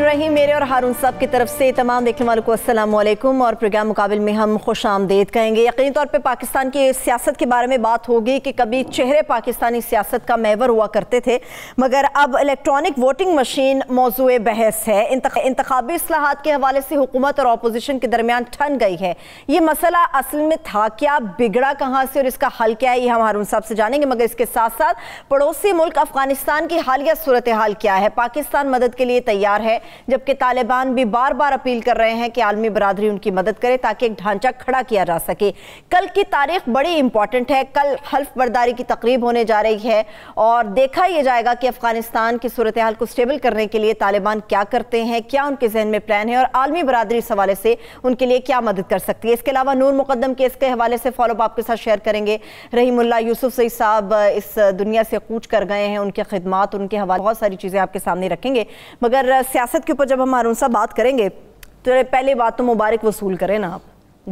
रहीम मेरे और हारून साहब की तरफ से तमाम देखने वालों को असलम और प्रोग्राम मुकाबल में हम खुश आमदेद कहेंगे यकीनी तौर पे पाकिस्तान की सियासत के बारे में बात होगी कि कभी चेहरे पाकिस्तानी सियासत का मेवर हुआ करते थे मगर अब इलेक्ट्रॉनिक वोटिंग मशीन मौजू बहस है इंतबी असलाहत के हवाले से हुकूमत और अपोजिशन के दरमियान ठन गई है ये मसला असल में था क्या बिगड़ा कहाँ से और इसका हल क्या है ये हम हारून साहब से जानेंगे मगर इसके साथ साथ पड़ोसी मुल्क अफगानिस्तान की हालिया सूरत हाल क्या है पाकिस्तान मदद के लिए तैयार है जबकि तालिबान भी बार बार अपील कर रहे हैं कि आलमी बरदरी उनकी मदद करे ताकि एक ढांचा खड़ा किया जा सके कल की तारीख बड़ी इंपॉर्टेंट है कल हल्फ बर्दारी की तकरीब होने जा रही है और देखा यह जाएगा कि अफगानिस्तान की सूरत हाल को स्टेबल करने के लिए तालिबान क्या करते हैं क्या उनके जहन में प्लान है और आलमी बरदरी इस हवाले से उनके लिए क्या मदद कर सकती है इसके अलावा नूर मुकदम केस के हवाले से फॉलोअप आपके साथ शेयर करेंगे रहीमुल्ला यूसुफ सईद साहब इस दुनिया से कूच कर गए हैं उनके खिदमत उनके हवाले बहुत सारी चीज़ें आपके सामने रखेंगे मगर सियासत सियासत के ऊपर जब हम अरुण साहब बात करेंगे तो पहले बात तो मुबारक वसूल करें ना आप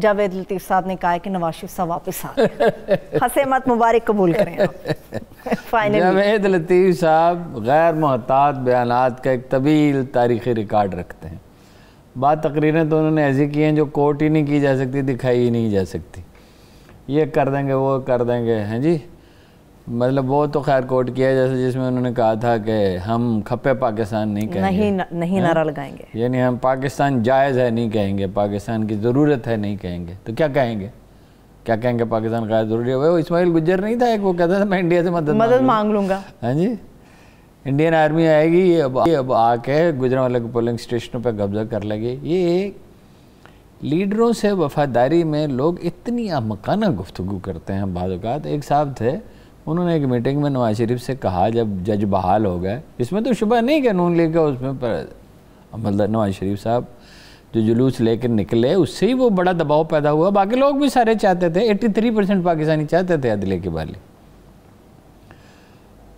जावेद लतीफ़ साहब ने कहा कि नवाज शरीफ साहब वापस आ हंसे मत मुबारक कबूल करें फाइनली जावेद लतीफ़ साहब गैर मोहतात बयान का एक तवील तारीखी रिकॉर्ड रखते हैं बात तकरीरें तो उन्होंने ऐसी की हैं जो कोर्ट ही नहीं की जा सकती दिखाई ही नहीं जा सकती ये कर देंगे वो कर देंगे हैं जी मतलब वो तो खैर कोर्ट किया जैसे जिसमें उन्होंने कहा था कि हम खपे पाकिस्तान नहीं कहेंगे नहीं नहीं नारा लगाएंगे यानी हम पाकिस्तान जायज़ है नहीं कहेंगे पाकिस्तान की ज़रूरत है नहीं कहेंगे तो क्या कहेंगे क्या कहेंगे पाकिस्तान का ज़रूरी है वो इसमाइल गुजर नहीं था एक वो कहता था मैं इंडिया से मदद मदद मांग लूंगा हाँ जी इंडियन आर्मी आएगी ये अब ये अब आके गुजरा वाले पोलिंग स्टेशनों पर कब्जा कर लगे ये लीडरों से वफादारी में लोग इतनी अमकाना गुफ्तु करते हैं बाद एक साहब थे उन्होंने एक मीटिंग में नवाज शरीफ से कहा जब जज बहाल हो गए इसमें तो शुभ नहीं कि नून लीग का उसमें पर मतलब नवाज शरीफ साहब जो जुलूस लेकर निकले उससे ही वो बड़ा दबाव पैदा हुआ बाकी लोग भी सारे चाहते थे 83 परसेंट पाकिस्तानी चाहते थे अदले के बाले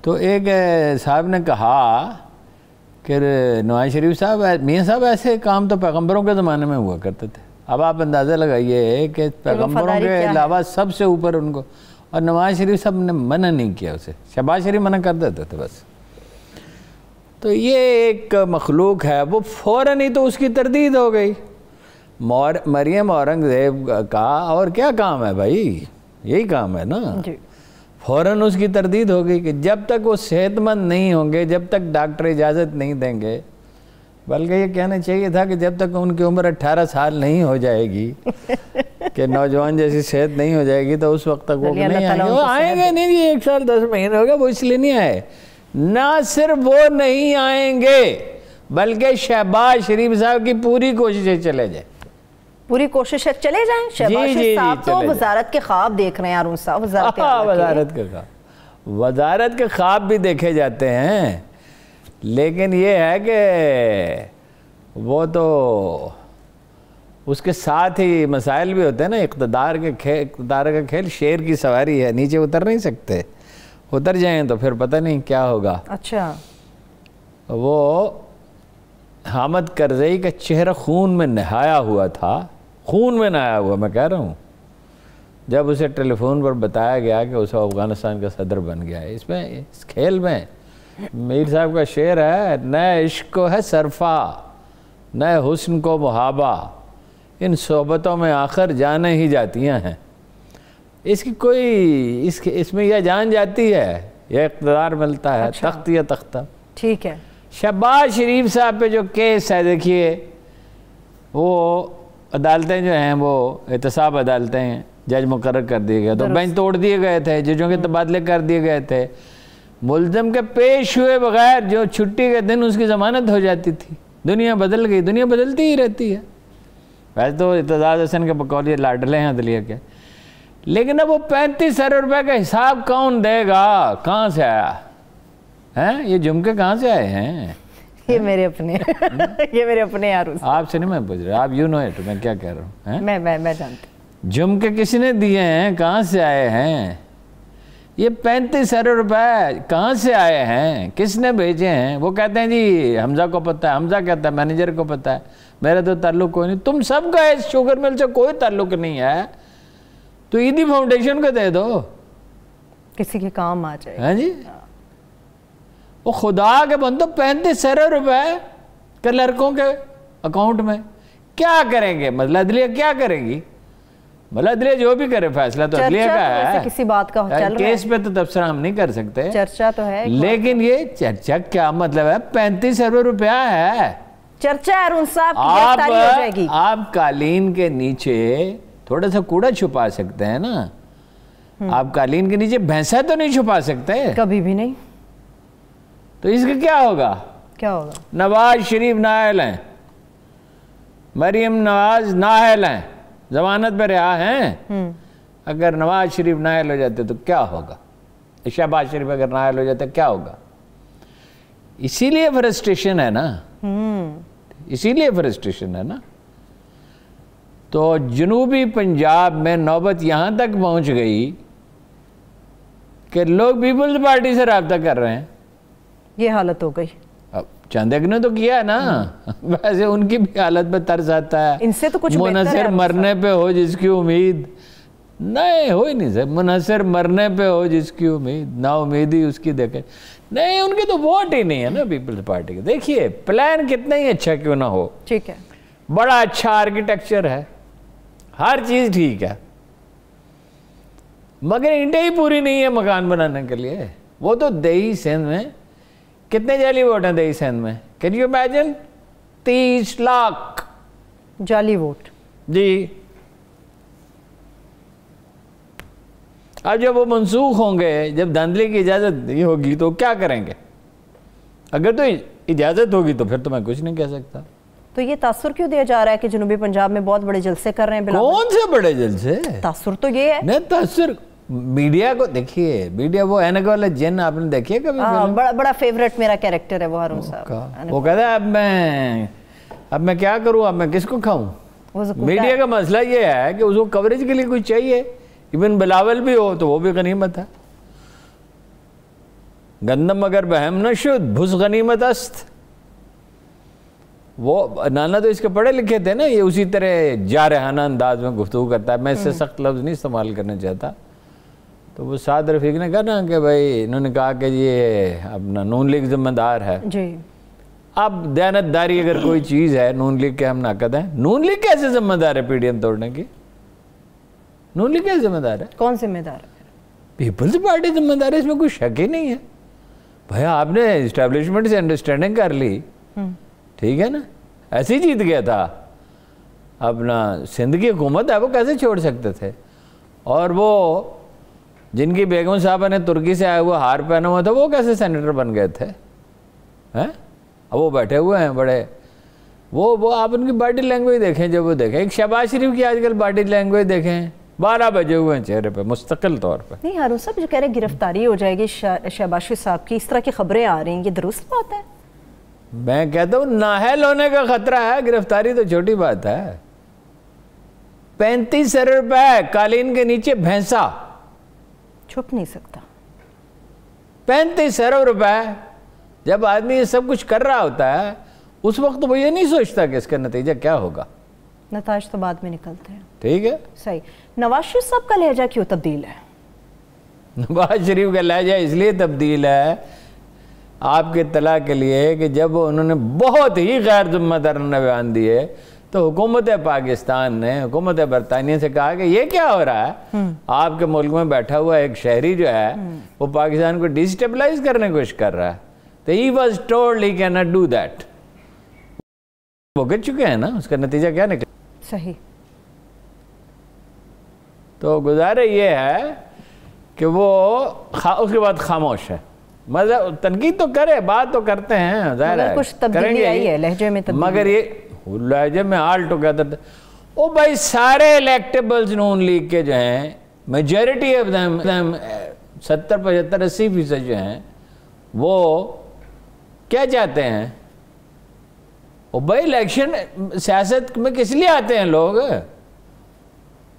तो एक साहब ने कहा कि नवाज शरीफ साहब मियाँ साहब ऐसे काम तो पैगम्बरों के ज़माने में हुआ करते थे अब आप अंदाज़ा लगाइए कि पैगम्बरों के अलावा सबसे ऊपर उनको और नवाज शरीफ साहब ने मना नहीं किया उसे शहबाज शरीफ मना कर देते थे बस तो ये एक मखलूक है वो फ़ौर ही तो उसकी तरदीद हो गई मौर मरियम औरंगज़ेब का और क्या काम है भाई यही काम है ना फ़ौर उसकी तरदीद हो गई कि जब तक वो सेहतमंद नहीं होंगे जब तक डॉक्टर इजाज़त नहीं देंगे बल्कि ये कहना चाहिए था कि जब तक उनकी उम्र 18 साल नहीं हो जाएगी कि नौजवान जैसी सेहत नहीं हो जाएगी तो उस वक्त तक वो नहीं आएंगे वो आएंगे नहीं जी एक साल दस महीने हो गए वो इसलिए नहीं आए ना सिर्फ वो नहीं आएंगे बल्कि शहबाज शरीफ साहब की पूरी कोशिश चले जाए पूरी कोशिश है चले जाएं शहबाज तो वजारत के ख्वाब देख रहे हैं वजारत हाँ, वजारत के ख्वाब वजारत के ख्वाब भी देखे जाते हैं लेकिन ये है कि वो तो उसके साथ ही मसाइल भी होते हैं ना इकतदार के खेल इकतदार का खेल शेर की सवारी है नीचे उतर नहीं सकते उतर जाएं तो फिर पता नहीं क्या होगा अच्छा वो हामद करजई का चेहरा खून में नहाया हुआ था खून में नहाया हुआ मैं कह रहा हूँ जब उसे टेलीफोन पर बताया गया कि उसे अफ़गानिस्तान का सदर बन गया है इसमें इस खेल में मीर साहब का शेर है नए इश्क को है सरफा नए हुस्न को मुहाबा इन सोबतों में आखिर जाने ही जातियाँ हैं इसकी कोई इस इसमें यह जान जाती है यह इकतदार मिलता है अच्छा। तख्त या तख्ता ठीक है शहबाज शरीफ साहब पे जो केस है देखिए वो अदालतें जो हैं वो एहतसाब अदालतें हैं जज मुकर कर दिए गए तो बेंच तोड़ दिए गए थे जजों के हम्म। तबादले कर दिए गए थे मुलजम के पेश हुए बगैर जो छुट्टी के दिन उसकी जमानत हो जाती थी दुनिया बदल गई दुनिया बदलती ही रहती है वैसे तो इतजाज हसन के बकौलिए लाडले हैं अदलिया के लेकिन अब वो पैंतीस हजार रुपए का हिसाब कौन देगा कहाँ से आया हैं ये झुमके कहाँ से आए हैं ये मेरे अपने हम्म? ये मेरे अपने यार आपसे नहीं मैं पूछ रहा आप यू नो इट मैं क्या कह रहा हूँ मैं मैं मैं जानती झुमके किसी ने दिए हैं कहाँ से आए हैं ये पैंतीस हजार रुपए कहाँ से आए हैं किसने भेजे हैं वो कहते हैं जी हमजा को पता है हमजा कहता है मैनेजर को पता है मेरा तो ताल्लुक कोई नहीं तुम सबका इस शुगर मिल से कोई ताल्लुक नहीं है तो ईदी फाउंडेशन को दे दो किसी के काम आ जाए हाँ जी वो खुदा के तो पैंतीस सर रुपए के लड़कों के अकाउंट में क्या करेंगे मतलब अदलिया क्या करेगी मतलब अदलिया जो भी करे फैसला तो अदलिया का तो है किसी बात का हाँ, चल केस पे तो तबसरा हम नहीं कर सकते चर्चा तो है लेकिन ये चर्चा क्या मतलब है पैंतीस अरब रुपया है चर्चा अरुण साहब आप, हो जाएगी आप कालीन के नीचे थोड़ा सा कूड़ा छुपा सकते हैं ना हम्म। आप कालीन के नीचे भैंसा तो नहीं छुपा सकते कभी भी नहीं तो इसका क्या होगा क्या होगा नवाज शरीफ नाहल हैं मरियम नवाज नाहल हैं जमानत पर रहा है हम्म। अगर नवाज शरीफ नाहल हो जाते तो क्या होगा शहबाज शरीफ अगर नायल हो जाते क्या होगा इसीलिए फ्रस्ट्रेशन है ना हम्म। इसीलिए फ्रस्ट्रेशन है ना तो जनूबी पंजाब में नौबत यहाँ तक पहुँच गई कि लोग पीपल्स पार्टी से रबता कर रहे हैं ये हालत हो गई अब चंदक ने तो किया है ना हम्म। वैसे उनकी भी हालत पर तरस आता है इनसे तो कुछ मुनसर मरने पे हो जिसकी उम्मीद नहीं हो ही नहीं सर मुनसर मरने पे हो जिसकी उम्मीद ना उम्मीद ही उसकी देखे नहीं उनके तो वोट ही नहीं है ना पीपल्स पार्टी के देखिए प्लान कितना ही अच्छा क्यों ना हो ठीक है बड़ा अच्छा आर्किटेक्चर है हर चीज ठीक है मगर इंडिया ही पूरी नहीं है मकान बनाने के लिए वो तो दही सेंध में कितने जाली वोट हैं दही सेंध में कैन यू इमेजिन तीस लाख जाली वोट जी अब जब वो मनसूख होंगे जब धांधली की इजाज़त नहीं होगी तो क्या करेंगे अगर तो इजाज़त होगी तो फिर तो मैं कुछ नहीं कह सकता तो ये तासुर क्यों दिया जा रहा है कि जनूबी पंजाब में बहुत बड़े जलसे कर रहे हैं कौन से बड़े जलसे तासुर तो ये है नहीं तासुर मीडिया को देखिए मीडिया वो एनक वाले जिन आपने देखिए कभी आ, हाँ, बड़ा बड़ा फेवरेट मेरा कैरेक्टर है वो हारून साहब वो कहता है अब मैं अब मैं क्या करूँ अब मैं किसको खाऊं मीडिया का मसला ये है कि उसको कवरेज के लिए कुछ चाहिए इवन बिलावल भी हो तो वो भी गनीमत है गंदम अगर बहम न शुद्ध भुस गनीमत अस्त वो नाना तो इसके पढ़े लिखे थे ना ये उसी तरह जारहाना अंदाज में गुफ्तु करता है मैं इससे हम्म। सख्त लफ्ज़ नहीं इस्तेमाल करना चाहता तो वो साद रफीक ने कहा ना कि भाई इन्होंने कहा कि ये अपना नून लीग जिम्मेदार है जी अब दयानतदारी अगर कोई चीज़ है नून लीग के हम नाकद हैं नून लीग कैसे जिम्मेदार है पीडीएम तोड़ने की नून लीग क्या जिम्मेदार है कौन जिम्मेदार है पीपल्स पार्टी जिम्मेदार है इसमें कोई शक ही नहीं है भैया आपने इस्टेब्लिशमेंट से अंडरस्टैंडिंग कर ली हम्म। ठीक है ना ऐसे ही जीत गया था अपना सिंध की हुकूमत है वो कैसे छोड़ सकते थे और वो जिनकी बेगम साहबा ने तुर्की से आया हुआ हार पहना हुआ था वो कैसे सेनेटर बन गए थे हैं अब वो बैठे हुए हैं बड़े वो वो आप उनकी बॉडी लैंग्वेज देखें जब वो देखें एक शहबाज शरीफ की आजकल बॉडी लैंग्वेज देखें बारह बजे हुए हैं चेहरे पे मुस्तकिल तौर पे नहीं हारू साहब जो कह रहे हैं गिरफ्तारी हो जाएगी शहबाशी साहब की इस तरह की खबरें आ रही हैं ये दुरुस्त बात है मैं कहता हूँ नाहल होने का खतरा है गिरफ्तारी तो छोटी बात है पैंतीस अरब रुपए कालीन के नीचे भैंसा छुप नहीं सकता पैंतीस अरब रुपए जब आदमी ये सब कुछ कर रहा होता है उस वक्त तो वो ये नहीं सोचता कि इसका नतीजा क्या होगा नताज तो बाद में निकलते हैं ठीक है सही नवाज शरीफ साहब का लहजा क्यों तब्दील है नवाज शरीफ का लहजा इसलिए तब्दील है आपके तला के लिए कि जब उन्होंने बहुत ही गैर जुम्मेदार बयान दिए तो हुकूमत पाकिस्तान ने हुकूमत बरतानिया से कहा कि ये क्या हो रहा है हम्म। आपके मुल्क में बैठा हुआ एक शहरी जो है हम्म। वो पाकिस्तान को डिस्टेबलाइज करने की कोशिश कर रहा है तो he was told he can not do that भुगत चुके हैं ना उसका नतीजा क्या निकला सही तो गुजारे ये है कि वो खा, उसके बाद खामोश है मतलब तनकीद तो करे बात तो करते हैं जाहिर है कुछ करेंगे आई है लहजे में मगर ये लहजे में आल टुगेदर तो ओ भाई सारे इलेक्टेबल्स नून लीग के जो हैं मेजोरिटी ऑफ देम देम सत्तर पचहत्तर अस्सी फीसद जो हैं वो क्या चाहते हैं ओ भाई इलेक्शन सियासत में किस लिए आते हैं लोग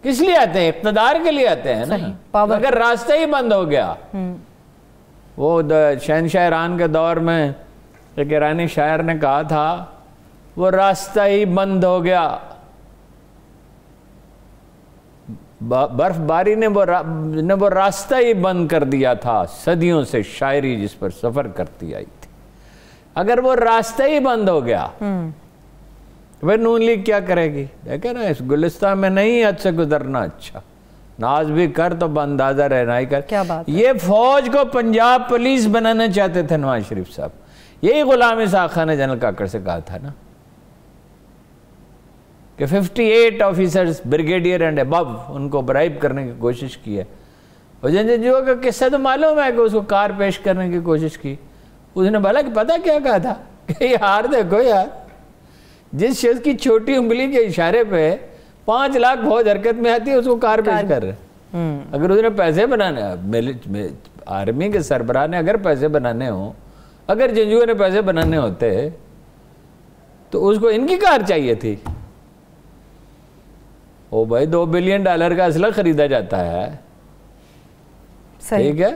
किस लिए आते हैं इकतदार के लिए आते हैं ना पावर अगर रास्ता ही बंद हो गया हम्म। वो शहनशाह ईरान के दौर में एक ईरानी शायर ने कहा था वो रास्ता ही बंद हो गया बर्फबारी ने वो ने वो रास्ता ही बंद कर दिया था सदियों से शायरी जिस पर सफर करती आई थी अगर वो रास्ता ही बंद हो गया हम्म। तो नून लीग क्या करेगी देखे ना इस गुलिस्तान में नहीं हद से गुजरना अच्छा नाज भी कर तो अंदाजा रहना ही कर क्या बात ये फौज को पंजाब पुलिस बनाना चाहते थे नवाज शरीफ साहब यही गुलाम साखा ने जनरल काकड़ से कहा था ना कि 58 ऑफिसर्स ब्रिगेडियर एंड अबव उनको ब्राइब करने की कोशिश की है और जनरल जो का किस्सा तो मालूम है कि उसको कार पेश करने की कोशिश की उसने बोला कि पता क्या कहा था कि यार देखो यार जिस शख्स की छोटी उंगली के इशारे पे पांच लाख बहुत हरकत में आती है उसको कार पेश कर रहे हम्म। अगर उसने पैसे बनाने आर्मी के सरबराह ने अगर पैसे बनाने हो अगर जंजुए ने पैसे बनाने होते तो उसको इनकी कार चाहिए थी ओ भाई दो बिलियन डॉलर का असला खरीदा जाता है ठीक है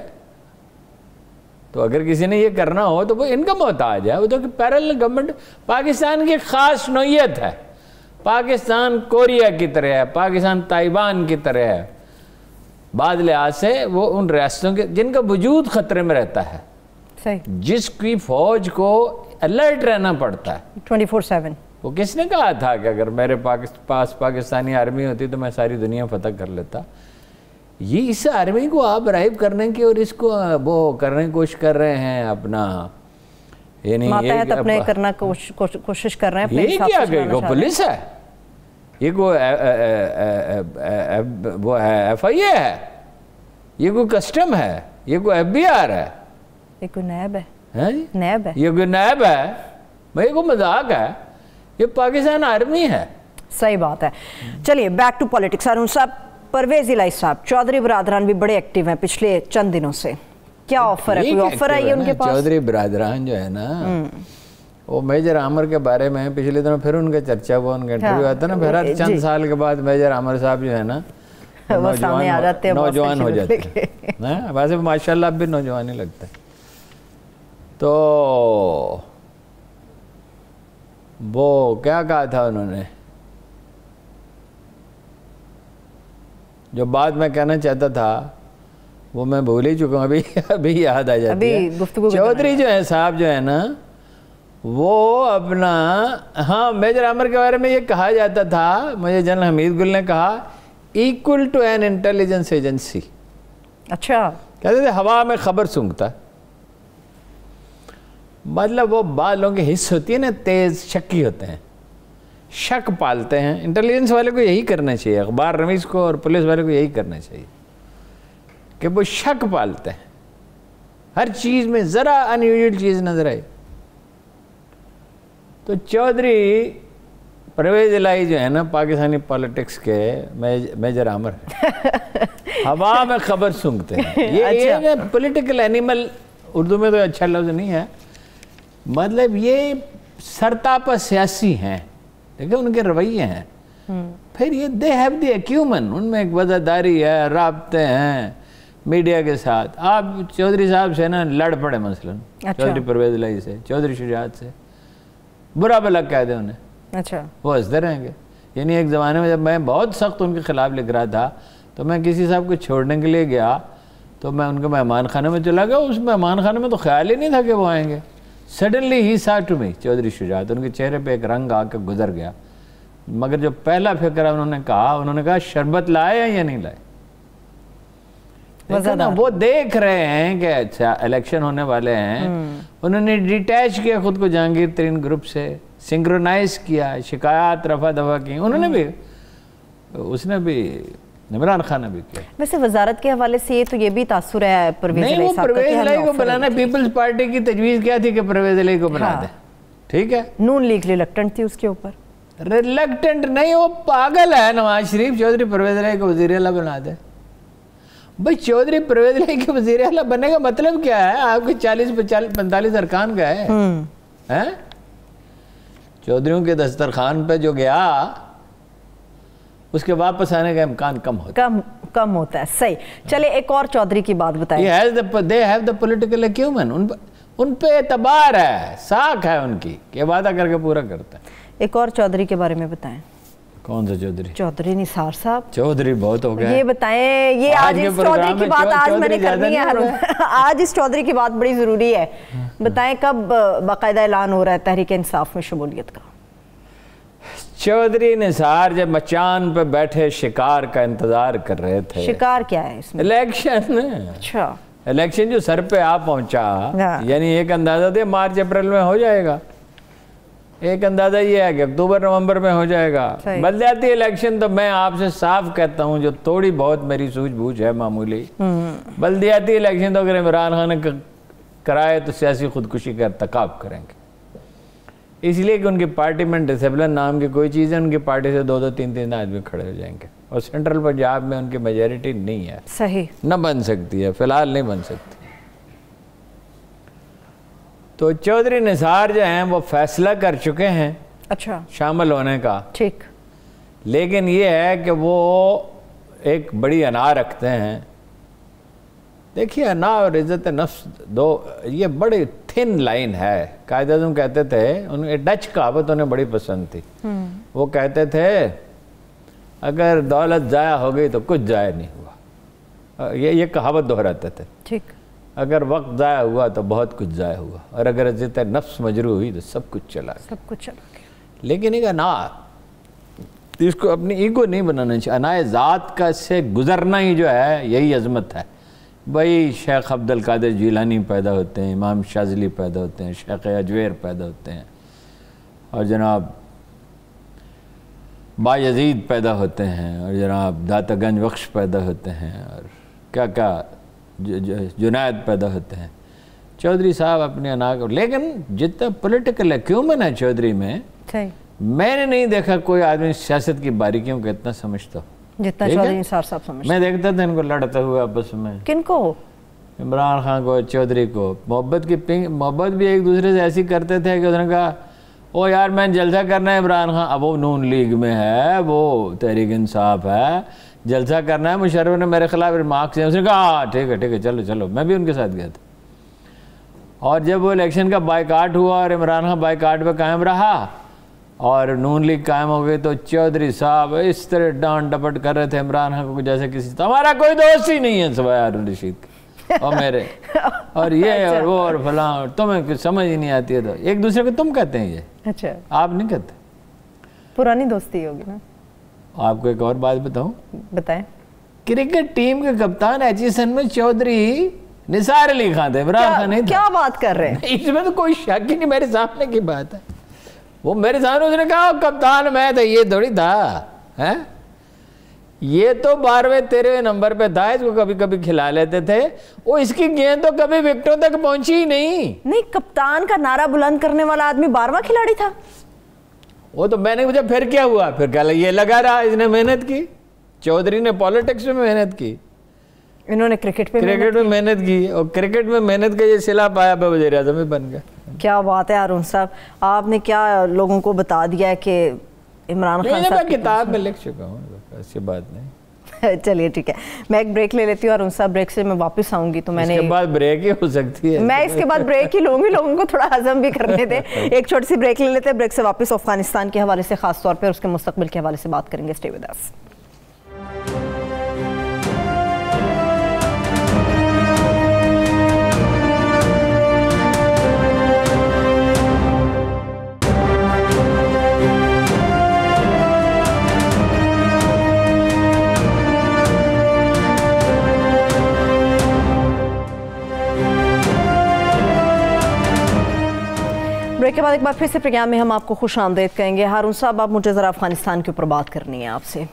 तो अगर किसी ने ये करना हो तो वो इनकम मोहताज है वो तो पैरल गवर्नमेंट पाकिस्तान की ख़ास नोयत है पाकिस्तान कोरिया की तरह है पाकिस्तान ताइवान की तरह है बाद लिहाज से वो उन रियासतों के जिनका वजूद ख़तरे में रहता है सही जिसकी फ़ौज को अलर्ट रहना पड़ता है ट्वेंटी फोर सेवन वो किसने कहा था कि अगर मेरे पास पाकिस्तानी आर्मी होती तो मैं सारी दुनिया फतह कर लेता ये इस आर्मी को आप राइब करने के और इसको वो करने की कोशिश कर रहे हैं अपना ये नहीं यानी है अपने करना कोशिश कर रहे हैं ये क्या को पुलिस है ये को वो एफ आई ए है ये को कस्टम है ये को एफ बी आर है ये को नैब है, नैब है ये को नैब है भाई को मजाक है ये पाकिस्तान आर्मी है सही बात है चलिए बैक टू पॉलिटिक्स अरुण साहब परवेज इलाई साहब चौधरी बरादरान भी बड़े एक्टिव हैं पिछले चंद दिनों से क्या ऑफर है कोई ऑफर आई है उनके पास चौधरी बरादरान जो है ना हम्म। वो मेजर आमर के बारे में पिछले दिनों फिर उनका चर्चा हुआ उनका इंटरव्यू हाँ। आता था ना फिर चंद साल के बाद मेजर आमर साहब जो है ना नौजवान हो जाते हैं वैसे माशाल्लाह भी नौजवान ही लगता है तो वो क्या कहा था उन्होंने जो बात मैं कहना चाहता था वो मैं भूल ही चुका हूँ अभी अभी याद आ जाती है चौधरी जो है साहब जो है ना वो अपना हाँ मेजर अमर के बारे में ये कहा जाता था मुझे जनरल हमीद गुल ने कहा equal to an intelligence agency अच्छा कहते थे हवा में खबर सूंघता मतलब वो बालों के हिस्से होती है ना तेज शक्की होते हैं शक पालते हैं इंटेलिजेंस वाले को यही करना चाहिए अखबार रमीज को और पुलिस वाले को यही करना चाहिए कि वो शक पालते हैं हर चीज़ में ज़रा अनयूजल चीज़ नज़र आई तो चौधरी परवेज लाई जो है ना पाकिस्तानी पॉलिटिक्स के मेजर आमर हवा में खबर सूंघते हैं ये, अच्छा। ये पॉलिटिकल एनिमल उर्दू में तो अच्छा लफ्ज़ नहीं है मतलब ये सरतापा सियासी हैं देखे उनके रवैये हैं फिर ये दे हैव दी एक्यूमन उनमें एक वजादारी है रबते हैं मीडिया के साथ आप चौधरी साहब से ना लड़ पड़े मसलन अच्छा। चौधरी परवेज लाई से चौधरी शुजात से बुरा भला कह दे उन्हें अच्छा वो हंसते रहेंगे यानी एक ज़माने में जब मैं बहुत सख्त उनके ख़िलाफ़ लिख रहा था तो मैं किसी साहब को छोड़ने के लिए गया तो मैं उनके मेहमान खाने में चला गया उस मेहमान खाने में तो ख्याल ही नहीं था कि वो आएंगे सडनली ही सा टू मी चौधरी शुजात उनके चेहरे पे एक रंग आकर गुजर गया मगर जो पहला फिक्र उन्होंने कहा उन्होंने कहा शरबत लाए या नहीं लाए ना वो देख रहे हैं कि अच्छा इलेक्शन होने वाले हैं हम्म। उन्होंने डिटैच किया खुद को जहांगीर तरीन ग्रुप से सिंक्रोनाइज किया शिकायत रफा दफा की उन्होंने हम्म। भी उसने भी इमरान खान ने भी किया वैसे वजारत के हवाले से तो ये भी तासुर है परवेज नहीं वो परवेज अली को बनाना पीपल्स पार्टी की तजवीज़ क्या थी कि परवेज अली को बना हाँ। दे ठीक है नून लीग रिलक्टेंट थी उसके ऊपर रिलक्टेंट नहीं वो पागल है नवाज शरीफ चौधरी परवेज अली को वजी अला बना दे भाई चौधरी परवेज अली के वजी अला बनने का मतलब क्या है आपके चालीस पैंतालीस अरकान का है, हम्म। चौधरी के दस्तरखान पे जो गया उसके वापस आने का इम्कान कम होता कम कम होता है सही चले एक और चौधरी की बात बताइए दे हैव एक्यूमन उन उन पे एतबार है साख है उनकी ये वादा करके पूरा करता है एक और चौधरी के बारे में बताएं कौन सा चौधरी चौधरी निसार साहब चौधरी बहुत हो गया ये बताएं ये आज, आज इस चौधरी की बात आज मैंने करनी है आज इस चौधरी की बात बड़ी जरूरी है हाँ। बताएं कब बाकायदा ऐलान हो रहा है तहरीक इंसाफ में शमूलियत का चौधरी निसार जब मचान पे बैठे शिकार का इंतजार कर रहे थे शिकार क्या है इसमें इलेक्शन अच्छा इलेक्शन जो सर पे आ पहुंचा हाँ। यानी एक अंदाजा दे मार्च अप्रैल में हो जाएगा एक अंदाजा ये है कि अक्टूबर नवंबर में हो जाएगा बलदाती इलेक्शन तो मैं आपसे साफ कहता हूँ जो थोड़ी बहुत मेरी सूझबूझ है मामूली हम्म। बलदियाती इलेक्शन तो अगर इमरान खान कराए तो सियासी खुदकुशी का कर, इरतकाब करेंगे इसलिए कि उनकी पार्टी में डिसिप्लिन नाम की कोई चीज़ है उनकी पार्टी से दो दो तीन तीन आदमी खड़े हो जाएंगे और सेंट्रल पंजाब में उनकी मेजोरिटी नहीं है सही न बन सकती है फिलहाल नहीं बन सकती तो चौधरी निसार जो हैं वो फैसला कर चुके हैं अच्छा शामिल होने का ठीक लेकिन ये है कि वो एक बड़ी अना रखते हैं देखिए अना और इज़्ज़त नफ्स दो ये बड़ी थिन लाइन है कायद अजम कहते थे उन डच कहावत उन्हें बड़ी पसंद थी हम्म। वो कहते थे अगर दौलत ज़ाया हो गई तो कुछ ज़ाया नहीं हुआ ये ये कहावत दोहराते थे ठीक अगर वक्त ज़ाया हुआ तो बहुत कुछ ज़ाया हुआ और अगर इज़्ज़त नफ्स मजरू हुई तो सब कुछ चला सब कुछ चला गया लेकिन एक अना इसको अपनी ईगो नहीं बनाना चाहिए अनाए ज़ात का से गुजरना ही जो है यही अजमत है भाई शेख अब्दुल कादिर जीलानी पैदा होते हैं इमाम शाजली पैदा होते हैं शेख अजवेर पैदा होते हैं और जनाब बाजीद पैदा होते हैं और जनाब दातागंज बख्श पैदा होते हैं और क्या क्या जुनायद पैदा होते हैं चौधरी साहब अपने अनाग लेकिन जितना पॉलिटिकल एक्यूमन है चौधरी में मैंने नहीं देखा कोई आदमी सियासत की बारीकियों को इतना समझता हो जितना चौधरी निसार साहब समझ मैं देखता था इनको लड़ता हुआ आपस में किनको इमरान खान को चौधरी को मोहब्बत की पिंग मोहब्बत भी एक दूसरे से ऐसी करते थे कि उन्होंने कहा ओ यार मैं जलसा करना है इमरान खान अब वो नून लीग में है वो तहरीक इंसाफ है जलसा करना है मुशर्रफ ने मेरे खिलाफ रिमार्क से उसने कहा हाँ, ठीक है ठीक है चलो चलो मैं भी उनके साथ गया था और जब वो इलेक्शन का बाइकाट हुआ और इमरान खान बाइकाट पर कायम रहा और नून लीग कायम हो गई तो चौधरी साहब इस तरह डांट डपट कर रहे थे इमरान खान को जैसे किसी तो हमारा कोई दोस्त ही नहीं है सवाए रशीद और मेरे और ये अच्छा। और वो और फला तुम्हें कुछ समझ ही नहीं आती है तो एक दूसरे को तुम कहते हैं ये अच्छा आप नहीं कहते पुरानी दोस्ती होगी ना आपको एक और बात बताऊं बताएं क्रिकेट टीम के कप्तान एचिसन में चौधरी निसार अली खान थे इमरान खान क्या बात कर रहे हैं इसमें तो कोई शक ही नहीं मेरे सामने की बात है वो मेरे सामने उसने कहा कप्तान मैं तो ये थोड़ी था है ये तो बारहवें तेरहवें नंबर पे था इसको कभी कभी खिला लेते थे वो इसकी गेंद तो कभी विकेटों तक पहुंची ही नहीं नहीं कप्तान का नारा बुलंद करने वाला आदमी बारवा खिलाड़ी था वो तो मैंने मुझे फिर क्या हुआ फिर क्या ये लगा रहा इसने मेहनत की चौधरी ने पॉलिटिक्स में मेहनत की इन्होंने क्रिकेट पे क्रिकेट में मेहनत की और क्रिकेट में मेहनत का ये सिला पाया पे वजीर अजम में बन गया क्या बात है अरुण साहब आपने क्या लोगों को बता दिया है कि इमरान खान साहब किताब में लिख चुका हूँ ऐसी बात नहीं चलिए ठीक है मैं एक ब्रेक ले लेती हूँ और उनसा ब्रेक से मैं वापस आऊंगी तो मैंने इसके बाद ब्रेक ही हो सकती है मैं इसके बाद ब्रेक ही लूंगी लोगों को थोड़ा हजम भी करने दे एक छोटी सी ब्रेक ले लेते हैं ब्रेक से वापस अफगानिस्तान के हवाले से खास तौर पर उसके मुस्तबिल के हवाले से बात करेंगे स्टे विद अस ब्रेक के बाद एक बार फिर से प्रोग्राम में हम आपको खुश आमदेद कहेंगे हारून साहब आप मुझे ज़रा अफगानिस्तान के ऊपर बात करनी है आपसे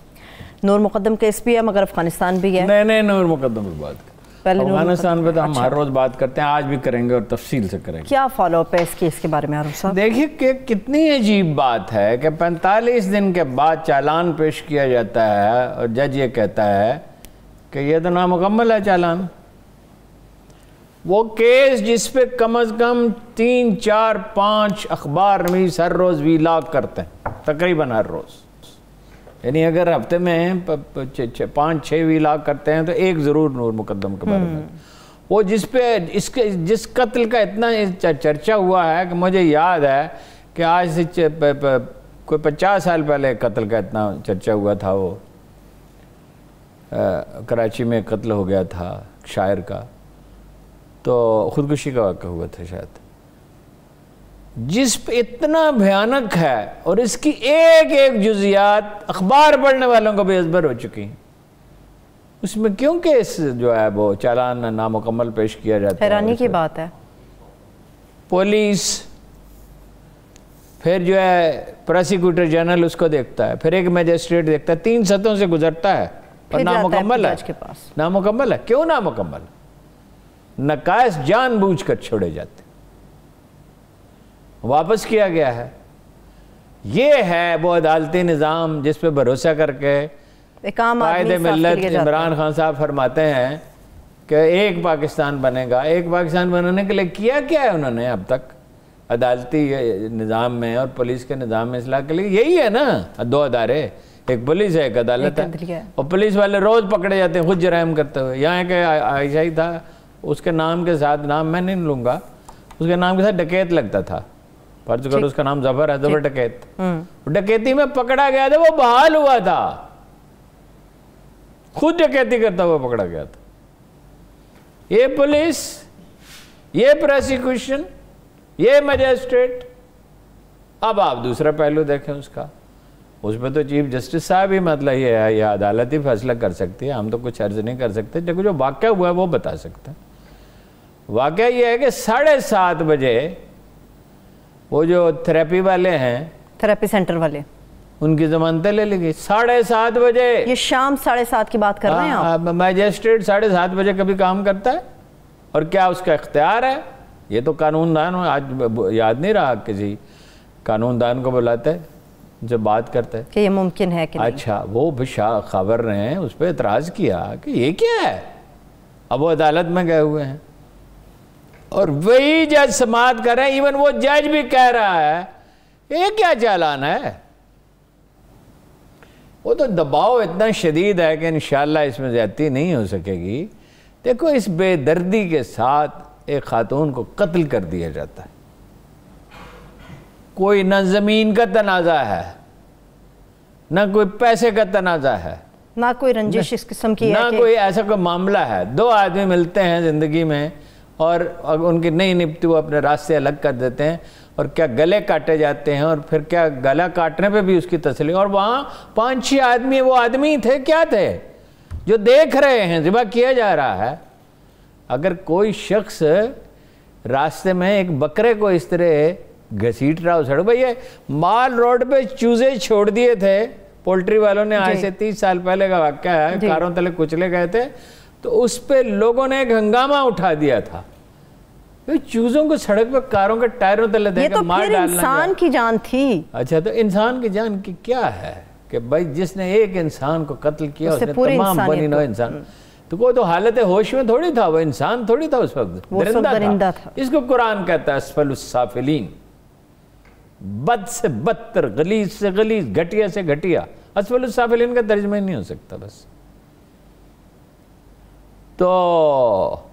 नूर मुकदम केस भी है मगर अफगानिस्तान भी है नहीं नहीं नूर मुकदम पर बात पहले अफगानिस्तान पर तो हम अच्छा। हर रोज़ बात करते हैं आज भी करेंगे और तफसील से करेंगे क्या फॉलोअप है इस केस के बारे में हारून साहब देखिए कि कितनी अजीब बात है कि पैंतालीस दिन के बाद चालान पेश किया जाता है और जज ये कहता है कि यह तो नामुकम्मल है चालान वो केस जिस पे कम अज़ कम तीन चार पाँच अखबार न्यूज़ हर रोज़ वी लाग करते हैं तकरीबन हर रोज़ यानी अगर हफ्ते में पाँच छः वी लाग करते हैं तो एक ज़रूर नूर मुकदम के बारे में हम्म। वो जिस पे इसके जिस कत्ल का इतना चर्चा हुआ है कि मुझे याद है कि आज से कोई पचास साल पहले कत्ल का इतना चर्चा हुआ था वो आ, कराची में कत्ल हो गया था शायर का तो खुदकुशी का वाक़ हुआ था शायद जिस इतना भयानक है और इसकी एक एक जुजियात अखबार पढ़ने वालों को बेजबर हो चुकी हैं उसमें क्यों केस जो है वो चालान नामुकम्मल पेश किया जाता है हैरानी की बात है पुलिस फिर जो है प्रोसिक्यूटर जनरल उसको देखता है फिर एक मजिस्ट्रेट देखता है तीन सतों से गुजरता है और नामुकम्मल है। नामुकम्मल है क्यों नामुकम्मल नकायस जानबूझकर छोड़े जाते वापस किया गया है ये है वो अदालती निज़ाम जिस पे भरोसा करके कायदे मिलत इमरान खान साहब फरमाते हैं कि एक पाकिस्तान बनेगा एक पाकिस्तान बनाने के लिए किया क्या है उन्होंने अब तक अदालती निज़ाम में और पुलिस के निज़ाम में इसलाह के लिए यही है ना दो अदारे एक पुलिस है एक अदालत है और पुलिस वाले रोज़ पकड़े जाते हैं खुद जराम करते हुए यहाँ के आयशा ही था उसके नाम के साथ नाम मैं नहीं लूंगा उसके नाम के साथ डकैत लगता था फर्ज करो उसका नाम जफर है जफर तो डकैत हम्म। डकैती में पकड़ा गया था वो बहाल हुआ था खुद डकैती करता हुआ पकड़ा गया था ये पुलिस ये प्रोसिक्यूशन ये मजिस्ट्रेट अब आप दूसरा पहलू देखें उसका उसमें तो चीफ जस्टिस साहब ही मतलब ये है या अदालत ही फैसला कर सकती है हम तो कुछ अर्ज नहीं कर सकते जो वाक्य हुआ है वो बता सकते हैं वाक़ ये है कि साढ़े सात बजे वो जो थेरेपी वाले हैं थेरेपी सेंटर वाले उनकी जमानतें ले ली गई साढ़े सात बजे ये शाम साढ़े सात की बात कर आ, रहे हैं आप मजिस्ट्रेट हाँ, हाँ, साढ़े सात बजे कभी काम करता है और क्या उसका इख्तियार है ये तो कानून दान आज याद नहीं रहा किसी कानून दान को बुलाते हैं जब बात करते हैं कि ये मुमकिन है कि अच्छा वो बिशा खबर ने उस पर एतराज़ किया कि ये क्या है अब वो अदालत में गए हुए हैं और वही जज समाप्त कर रहे हैं इवन वो जज भी कह रहा है ये क्या चालान है वो तो दबाव इतना शदीद है कि इन इसमें ज्यादा नहीं हो सकेगी देखो इस बेदर्दी के साथ एक खातून को कत्ल कर दिया जाता है कोई ना ज़मीन का तनाज़ा है ना कोई पैसे का तनाज़ा है ना कोई रंजिश इस किस्म की ना कोई ऐसा कोई मामला है दो आदमी मिलते हैं ज़िंदगी में और उनकी नहीं निपटी वो अपने रास्ते अलग कर देते हैं और क्या गले काटे जाते हैं और फिर क्या गला काटने पे भी उसकी तसली और वहाँ पांच छः आदमी वो आदमी थे क्या थे जो देख रहे हैं ज़िबा किया जा रहा है अगर कोई शख्स रास्ते में एक बकरे को इस तरह घसीट रहा हो सड़ो भैया माल रोड पे चूजे छोड़ दिए थे पोल्ट्री वालों ने आज से तीस साल पहले का वाक्य है कारों तले कुचले गए थे तो उस पर लोगों ने एक हंगामा उठा दिया था तो चूजों को सड़क पर कारों के टायरों तले ये तो मार डालना इंसान की जान थी अच्छा तो इंसान की जान की क्या है कि भाई जिसने एक इंसान को कत्ल किया उसने तमाम बनी नौ इंसान हम्म। तो कोई तो हालत होश में थोड़ी था वो इंसान थोड़ी था उस वक्त दरिंदा था।, था इसको कुरान कहता है असफलसाफिलीन बद से बदतर गलीज से गलीज घटिया से घटिया असफलसाफिलीन का तर्जमा नहीं हो सकता बस तो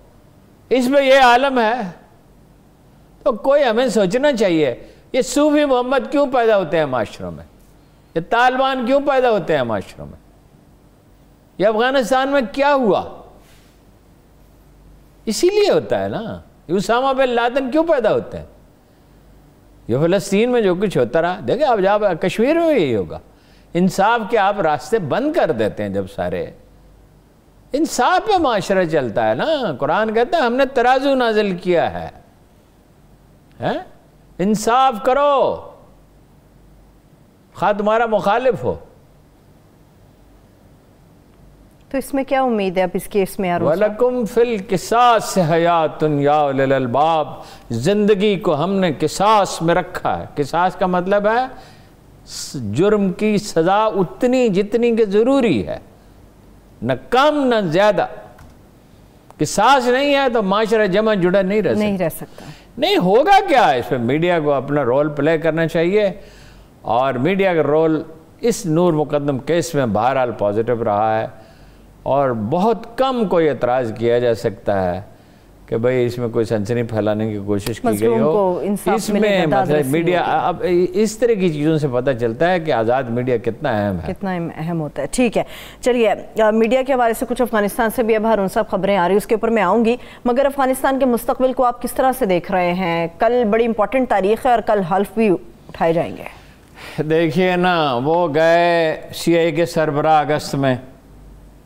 इसमें यह आलम है तो कोई हमें सोचना चाहिए ये सूफी मोहम्मद क्यों पैदा होते हैं माशरों में ये तालिबान क्यों पैदा होते हैं माशरों में ये अफगानिस्तान में क्या हुआ इसीलिए होता है ना उसामा बिन लादन क्यों पैदा होते हैं ये फलस्तीन में जो कुछ होता रहा देखिए अब जब कश्मीर में यही होगा इंसाफ के आप रास्ते बंद कर देते हैं जब सारे इंसाफ पे माशरा चलता है ना कुरान कहता है हमने तराजू नाजिल किया है है? इंसाफ करो खा तुम्हारा मुखालिफ हो तो इसमें क्या उम्मीद है अब इस केस में वलकुम फिल किसास हयात ज़िंदगी को हमने किसास में रखा है किसास का मतलब है जुर्म की सज़ा उतनी जितनी के ज़रूरी है न कम न ज़्यादा कि सास नहीं है तो माशरा जमा जुड़ा नहीं रह नहीं रह सकता नहीं होगा क्या इसमें मीडिया को अपना रोल प्ले करना चाहिए और मीडिया का रोल इस नूर मुकदम केस में बहरहाल पॉजिटिव रहा है और बहुत कम कोई एतराज़ किया जा सकता है कि भाई इसमें कोई सनसनी फैलाने की कोशिश की गई हो इसमें मतलब मीडिया अब इस तरह की चीज़ों से पता चलता है कि आज़ाद मीडिया कितना अहम है कितना अहम होता है ठीक है चलिए मीडिया के हवाले से कुछ अफगानिस्तान से भी अब हर उन सब खबरें आ रही उसके ऊपर मैं आऊँगी मगर अफगानिस्तान के मुस्तबिल को आप किस तरह से देख रहे हैं कल बड़ी इंपॉर्टेंट तारीख है और कल हल्फ भी उठाए जाएंगे देखिए ना वो गए सी के सरबरा अगस्त में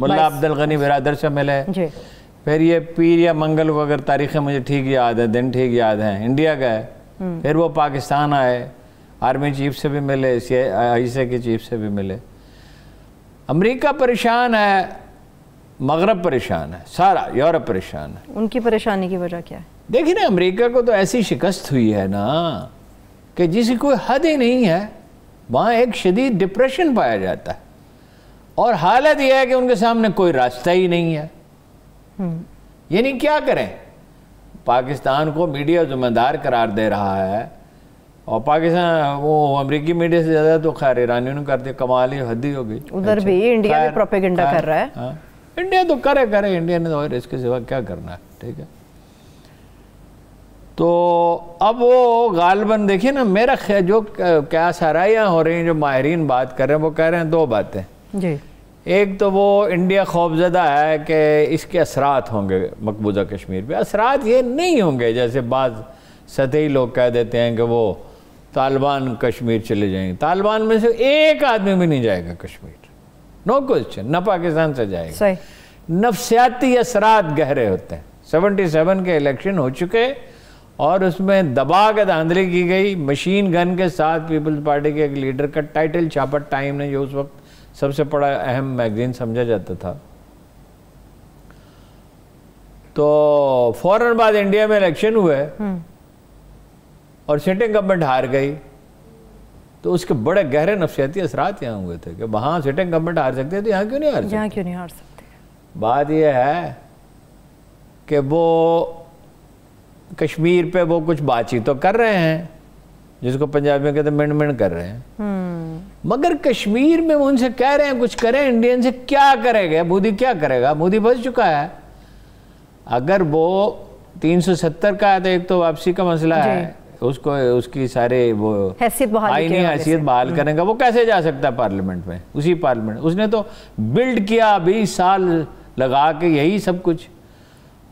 मुला अब्दुल गनी बिरादर से मिले फिर ये पीर या मंगल को अगर तारीखें मुझे ठीक याद है दिन ठीक याद हैं इंडिया गए हम्म। फिर वो पाकिस्तान आए आर्मी चीफ से भी मिले सी आई के चीफ से भी मिले अमेरिका परेशान है मगरब परेशान है सारा यूरोप परेशान है उनकी परेशानी की वजह क्या है देखिए ना अमेरिका को तो ऐसी शिकस्त हुई है ना कि जिसकी कोई हद ही नहीं है वहाँ एक शदीद डिप्रेशन पाया जाता है और हालत यह है कि उनके सामने कोई रास्ता ही नहीं है यानी क्या करें पाकिस्तान को मीडिया जिम्मेदार करार दे रहा है और पाकिस्तान वो अमरीकी मीडिया से ज़्यादा तो खैर ईरानी ने कर कमाल ही हद ही हो गई उधर अच्छा, भी इंडिया भी प्रोपेगेंडा कर रहा है हाँ, इंडिया तो करे करे इंडिया ने तो और इसके सिवा क्या करना है ठीक है तो अब वो गालबन देखिए ना मेरा जो क्या सराहियाँ हो रही हैं जो माहरीन बात कर रहे हैं वो कह रहे हैं दो बातें जी एक तो वो इंडिया खौफजदा है कि इसके असरात होंगे मकबूजा कश्मीर पे असरात ये नहीं होंगे जैसे बाज़ सतही लोग कह देते हैं कि वो तालिबान कश्मीर चले जाएंगे तालिबान में से एक आदमी भी नहीं जाएगा कश्मीर नो क्वेश्चन ना पाकिस्तान से जाएगा नफसियाती असरात गहरे होते हैं सेवनटी सेवन के इलेक्शन हो चुके और उसमें दबा के धांधली की गई मशीन गन के साथ पीपल्स पार्टी के एक लीडर का टाइटल छापा टाइम ने जो उस वक्त सबसे बड़ा अहम मैगजीन समझा जाता था तो फौरन बाद इंडिया में इलेक्शन हुए हम्म। और सिटिंग गवर्नमेंट हार गई तो उसके बड़े गहरे नफसियाती असरात यहाँ हुए थे कि वहाँ सिटिंग गवर्नमेंट हार सकते तो यहाँ क्यों नहीं हार सकते यहाँ क्यों नहीं हार सकते बात यह है कि वो कश्मीर पे वो कुछ बातचीत तो कर रहे हैं जिसको पंजाब में कहते मिण मिंड कर रहे हैं हम्म। मगर कश्मीर में उनसे कह रहे हैं कुछ करें इंडियन से क्या करेगा मोदी क्या करेगा मोदी बच चुका है अगर वो 370 का है तो एक तो वापसी का मसला है उसको उसकी सारे वो आईनी हैसियत बहाल हम्म। करेगा वो कैसे जा सकता है पार्लियामेंट में उसी पार्लियामेंट उसने तो बिल्ड किया बीस साल लगा के यही सब कुछ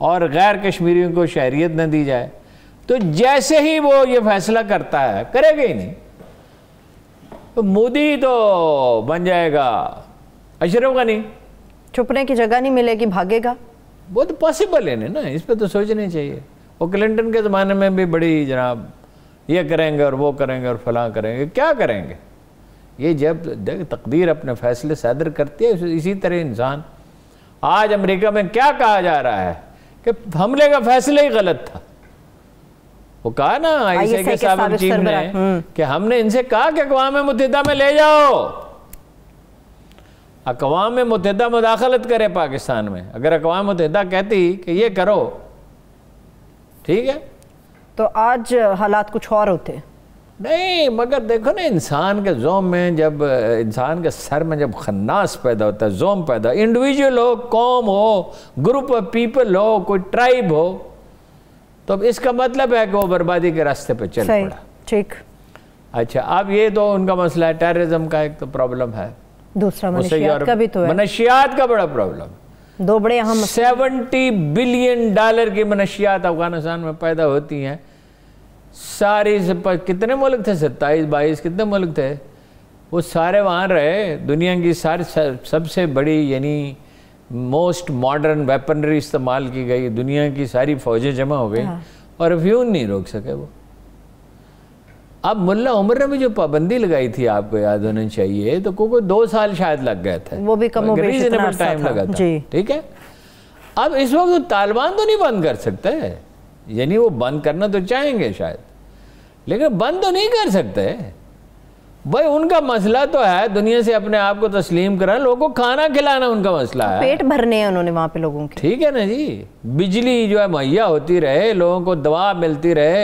और गैर कश्मीरियों को शहरीत न दी जाए तो जैसे ही वो ये फैसला करता है करेगा ही नहीं तो मोदी तो बन जाएगा अशरफ गनी छुपने की जगह नहीं मिलेगी भागेगा वो तो पॉसिबल है ना इस पर तो सोचना चाहिए वो क्लिंटन के ज़माने में भी बड़ी जनाब ये करेंगे और वो करेंगे और फलां करेंगे क्या करेंगे ये जब देख तकदीर अपने फैसले सदर करती है इसी तरह इंसान आज अमेरिका में क्या कहा जा रहा है कि हमले का फैसला ही गलत था वो कहा ना आईसी के सबक चीफ ने कि हमने इनसे कहा कि अकवाम मुतहदा में ले जाओ अकवाम मुतहदा मुदाखलत करे पाकिस्तान में अगर अकवाम मुतहदा कहती कि ये करो ठीक है तो आज हालात कुछ और होते नहीं मगर देखो ना इंसान के जोम में जब इंसान के सर में जब खन्नास पैदा होता है जोम पैदा इंडिविजुअल हो कौम हो ग्रुप ऑफ पीपल हो कोई ट्राइब हो तो अब इसका मतलब है कि वो बर्बादी के रास्ते पे चल पड़ा ठीक अच्छा अब ये तो उनका मसला है टेररिज्म का एक तो प्रॉब्लम है दूसरा तो का बड़ा प्रॉब्लम दो बड़े हम सेवेंटी बिलियन डॉलर की मनशियात अफगानिस्तान में पैदा होती हैं सारी कितने मुल्क थे सत्ताईस बाईस कितने मुल्क थे वो सारे वहाँ रहे दुनिया की सारी सबसे बड़ी यानी मोस्ट मॉडर्न वेपनरी इस्तेमाल की गई दुनिया की सारी फौजें जमा हो गई हाँ। और अभियून नहीं रोक सके वो अब मुल्ला उमर ने भी जो पाबंदी लगाई थी आपको याद होना चाहिए तो को, को दो साल शायद लग गया था वो भी कम रीजनेबल टाइम लगा था ठीक है अब इस वक्त तो तालिबान तो नहीं बंद कर सकते यानी वो बंद करना तो चाहेंगे शायद लेकिन बंद तो नहीं कर सकते भाई उनका मसला तो है दुनिया से अपने आप को तस्लीम करा लोगों को खाना खिलाना उनका मसला है पेट भरने हैं उन्होंने वहाँ पे लोगों के ठीक है ना जी बिजली जो है मुहैया होती रहे लोगों को दवा मिलती रहे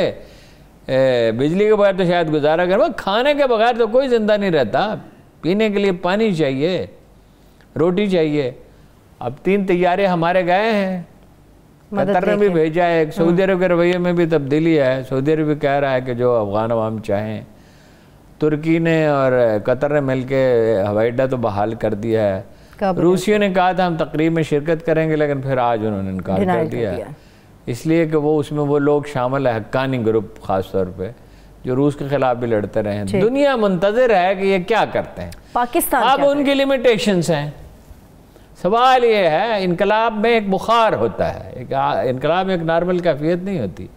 ए, बिजली के बगैर तो शायद गुजारा कर खाने के बगैर तो कोई जिंदा नहीं रहता पीने के लिए पानी चाहिए रोटी चाहिए अब तीन तैयारे हमारे गए हैं कतर ने भी भेजा है सऊदी हाँ। अरब के रवैये में भी तब्दीली है सऊदी अरब भी कह रहा है कि जो अफगान अवाम चाहें तुर्की ने और कतर ने मिल के हवाई अड्डा तो बहाल कर दिया है रूसियों ने कहा था हम तकरीब में शिरकत करेंगे लेकिन फिर आज उन्होंने इनकार कर दिया इसलिए कि वो उसमें वो लोग शामिल है हक्कानी ग्रुप ख़ास तौर पर जो रूस के खिलाफ भी लड़ते रहे हैं दुनिया मुंतजर है कि ये क्या करते हैं पाकिस्तान अब उनकी लिमिटेशंस हैं सवाल ये है इनकलाब में एक बुखार होता है एक इनकलाब में एक नॉर्मल कैफियत नहीं होती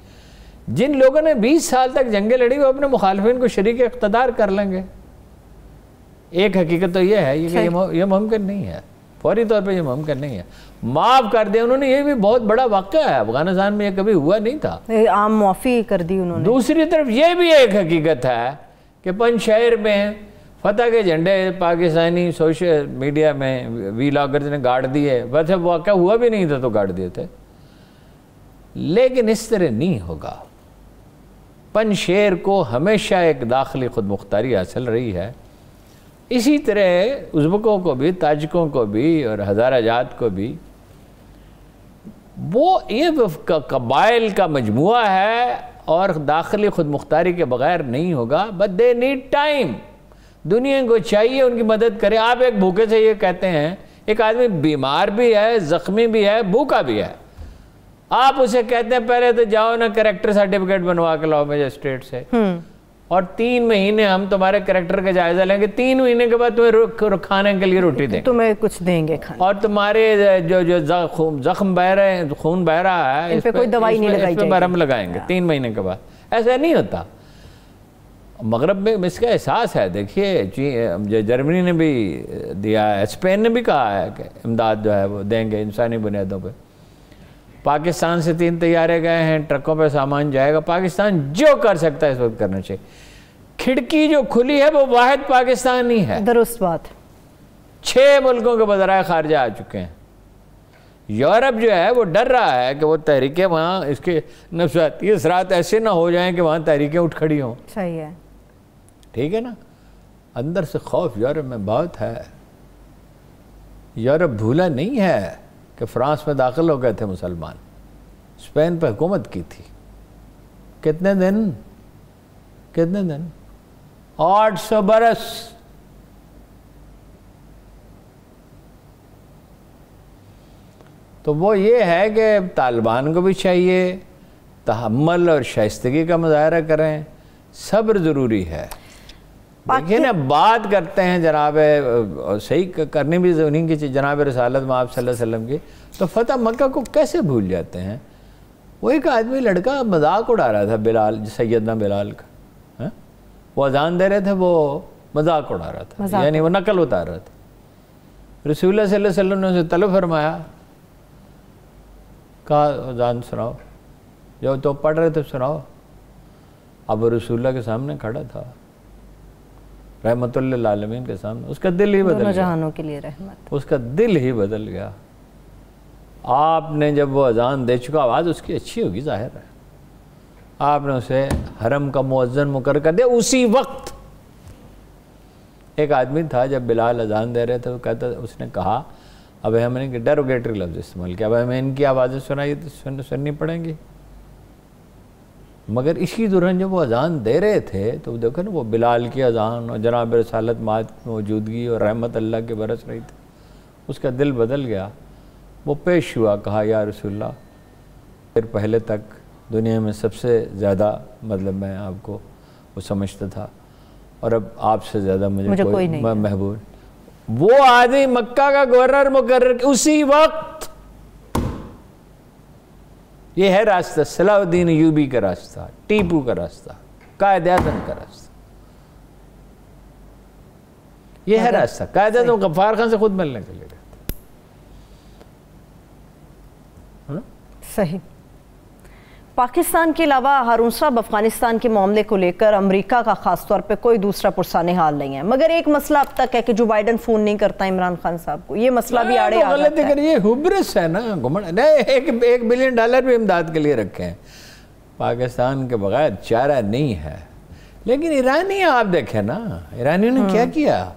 जिन लोगों ने 20 साल तक जंगें लड़ी वो अपने मुखालफन को शरीक इकतदार कर लेंगे एक हकीकत तो यह है ये ये यह मुमकिन नहीं है फौरी तौर पर यह मुमकिन नहीं है माफ़ कर दिया उन्होंने ये भी बहुत बड़ा वाक़ है अफगानिस्तान में ये कभी हुआ नहीं था आम माफी कर दी उन्होंने दूसरी तरफ ये भी एक हकीकत है कि पंचशहर में फतेह के झंडे पाकिस्तानी सोशल मीडिया में वी लॉगर्स ने गाड़ दिए वैसे वाक़ हुआ भी नहीं था तो गाड़ दिए थे लेकिन इस तरह नहीं होगा पन शेर को हमेशा एक दाखिली खुद मुख्तारी हासिल रही है इसी तरह उज्बकों को भी ताजिकों को भी और हज़ारा जात को भी वो ये कबाइल का मजमू है और दाखिली खुद मुख्तारी के बगैर नहीं होगा बट दे नीड टाइम दुनिया को चाहिए उनकी मदद करें आप एक भूखे से ये कहते हैं एक आदमी बीमार भी है ज़ख्मी भी है भूखा भी है आप उसे कहते हैं पहले तो जाओ ना करेक्टर सर्टिफिकेट बनवा के लाओ मजिस्ट्रेट से हम्म। और तीन महीने हम तुम्हारे करेक्टर का जायजा लेंगे तीन महीने के बाद तुम्हें रुख, रुख खाने के लिए रोटी देंगे तुम्हें तो कुछ देंगे खाने और तुम्हारे जो जो जख्म बह रहे हैं खून बह रहा है इस पे, पे कोई दवाई नहीं लगाई पे बरम लगाएंगे हाँ। तीन महीने के बाद ऐसा नहीं होता मगरब में इसका एहसास है देखिए जर्मनी ने भी दिया है स्पेन ने भी कहा है कि इमदाद जो है वो देंगे इंसानी बुनियादों पर पाकिस्तान से तीन तैयारे गए हैं ट्रकों पर सामान जाएगा पाकिस्तान जो कर सकता है इस वक्त करना चाहिए खिड़की जो खुली है वो वाहिद पाकिस्तान ही है दुरुस्त बात छह मुल्कों के बजराए खारजा आ चुके हैं यूरोप जो है वो डर रहा है कि वो तहरीकें वहाँ इसके नफसाती असरात ऐसे ना हो जाएं कि वहाँ तहरीकें उठ खड़ी हों सही है ठीक है ना अंदर से खौफ यूरोप में बहुत है यूरोप भूला नहीं है कि फ्रांस में दाखिल हो गए थे मुसलमान स्पेन पर हुकूमत की थी कितने दिन कितने दिन आठ सौ बरस तो वो ये है कि तालिबान को भी चाहिए तहमल और शाइस्तगी का मुजाहरा करें सब्र ज़रूरी है लेकिन अब बात करते हैं जनाब सही करने भी उन्हीं की चीज जनाब रसालत आप वसल्लम की तो फतह मक्का को कैसे भूल जाते हैं वो एक आदमी लड़का मजाक उड़ा रहा था बिलाल सैदना बिलाल का है वो अजान दे रहे थे वो मजाक उड़ा रहा था यानी वो नकल उतार रहा था रसूल वसल्लम ने उसे तलब फरमाया कहा अजान सुनाओ जो तो पढ़ रहे थे सुनाओ अब रसूल्ला के सामने खड़ा था रहमत आलमीन के सामने उसका दिल ही बदल गया के लिए रहमत उसका दिल ही बदल गया आपने जब वो अजान दे चुका आवाज़ उसकी अच्छी होगी जाहिर है आपने उसे हरम का मुजन मुकर कर दिया उसी वक्त एक आदमी था जब बिलाल अजान दे रहे थे वो कहता उसने कहा अब हमने डेरोगेटरी लफ्ज़ इस्तेमाल किया अब हमें इनकी आवाज़ें सुनाई तो सुन, सुननी पड़ेंगी मगर इसी दौरान जब वो अज़ान दे रहे थे तो देखो ना वो बिलाल की अज़ान और जनाब रसालत मात की मौजूदगी और रहमत अल्लाह के बरस रही थी उसका दिल बदल गया वो पेश हुआ कहा या रसुल्ला फिर पहले तक दुनिया में सबसे ज़्यादा मतलब मैं आपको वो समझता था और अब आपसे ज़्यादा मुझे, मुझे कोई, कोई महबूब वो आदमी मक्का का गवर्नर मुकर उसी वक्त ये है रास्ता सलाउद्दीन यूबी का रास्ता टीपू का रास्ता कायद आजम का रास्ता ये है रास्ता कायद आजम गफ्फार खान से खुद मिलने के लिए सही पाकिस्तान के अलावा हारून साहब अफगानिस्तान के मामले को लेकर अमेरिका का खास तौर पे कोई दूसरा पुरसान हाल नहीं है मगर एक मसला अब तक है कि जो बाइडन फोन नहीं करता इमरान खान साहब को ये मसला भी आड़े हाँ, तो गलत है ये है ना एक एक बिलियन डॉलर भी इमदाद के लिए रखे हैं पाकिस्तान के बगैर चारा नहीं है लेकिन ईरानी आप देखें ना ईरानियों ने क्या हम्म। किया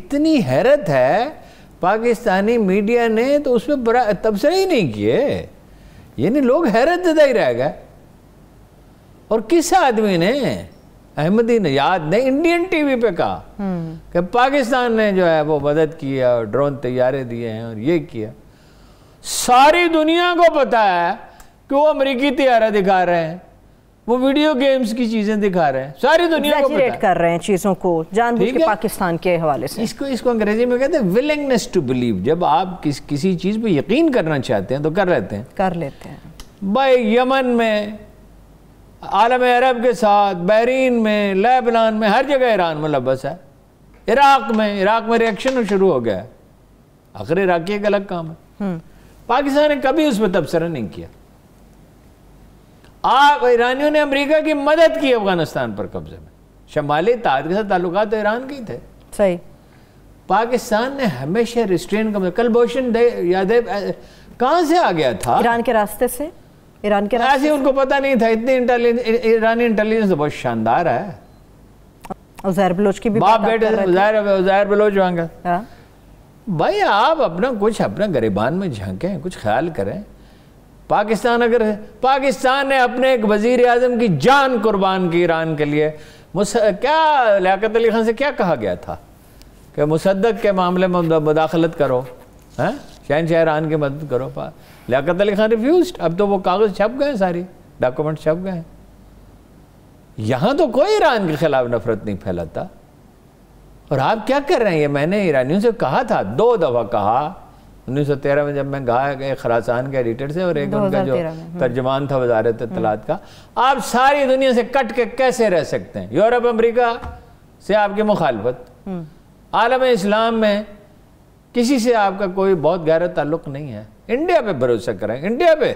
इतनी हैरत है पाकिस्तानी मीडिया ने तो उसमें तबसरे ही नहीं किए यानी लोग हैरत ज़दा ही रह गए और किस आदमी ने अहमदी ने याद ने इंडियन टीवी पे कहा हम्म। कि पाकिस्तान ने जो है वो मदद की है और ड्रोन तैयारे दिए हैं और ये किया सारी दुनिया को पता है कि वो अमरीकी तैयारा दिखा रहे हैं वो वीडियो गेम्स की चीजें दिखा रहे हैं सारी दुनिया को पता कर रहे हैं चीजों को जान के पाकिस्तान के हवाले से इसको इसको अंग्रेजी में कहते हैं विलिंगनेस टू बिलीव जब आप किस किसी चीज पे यकीन करना चाहते हैं तो कर लेते हैं कर लेते हैं भाई यमन में आलम अरब के साथ बहरीन में लेबनान में हर जगह ईरान मुलबस है इराक में इराक में रिएक्शन तो शुरू हो गया है आखिर इराकी एक अलग काम है हम्म। पाकिस्तान ने कभी उस पर तबसरा नहीं किया आप ईरानियों ने अमेरिका की मदद की अफगानिस्तान पर कब्जे में शमाली ताद के साथ ताल्लुका तो ईरान के थे सही पाकिस्तान ने हमेशा रिस्ट्रेन कब्जा मतलब, कल बोशन याद कहाँ से आ गया था ईरान के रास्ते से ईरान के रास्ते उनको पता नहीं था इतनी इंटेलिजेंस ईरानी इंटेलिजेंस तो बहुत शानदार है की भी बाप बेटे हाँ। भाई आप अपना कुछ अपना गरीबान में झांकें कुछ ख्याल करें पाकिस्तान अगर है पाकिस्तान ने अपने एक वजीर आजम की जान कुर्बान की ईरान के लिए क्या लियाकत अली खान से क्या कहा गया था कि मुसदक के मामले में मुदाखलत करो हैं शहन ईरान की मदद करो पा लियात अली खान रिफ्यूज अब तो वो कागज़ छप गए सारी डॉक्यूमेंट छप गए हैं यहाँ तो कोई ईरान के खिलाफ नफरत नहीं फैलाता और आप क्या कर रहे हैं ये मैंने ईरानियों से कहा था दो दफ़ा कहा उन्नीस सौ तेरह में जब मैं गाया गया खरासान के एडिटर से और एक उनका जो हम्म। तर्जमान था वजारत तलात का आप सारी दुनिया से कट के कैसे रह सकते हैं यूरोप अमरीका से आपकी मुखालफत हम्म। आलम इस्लाम में किसी से आपका कोई बहुत गहरा ताल्लुक नहीं है इंडिया पे भरोसा करें इंडिया पे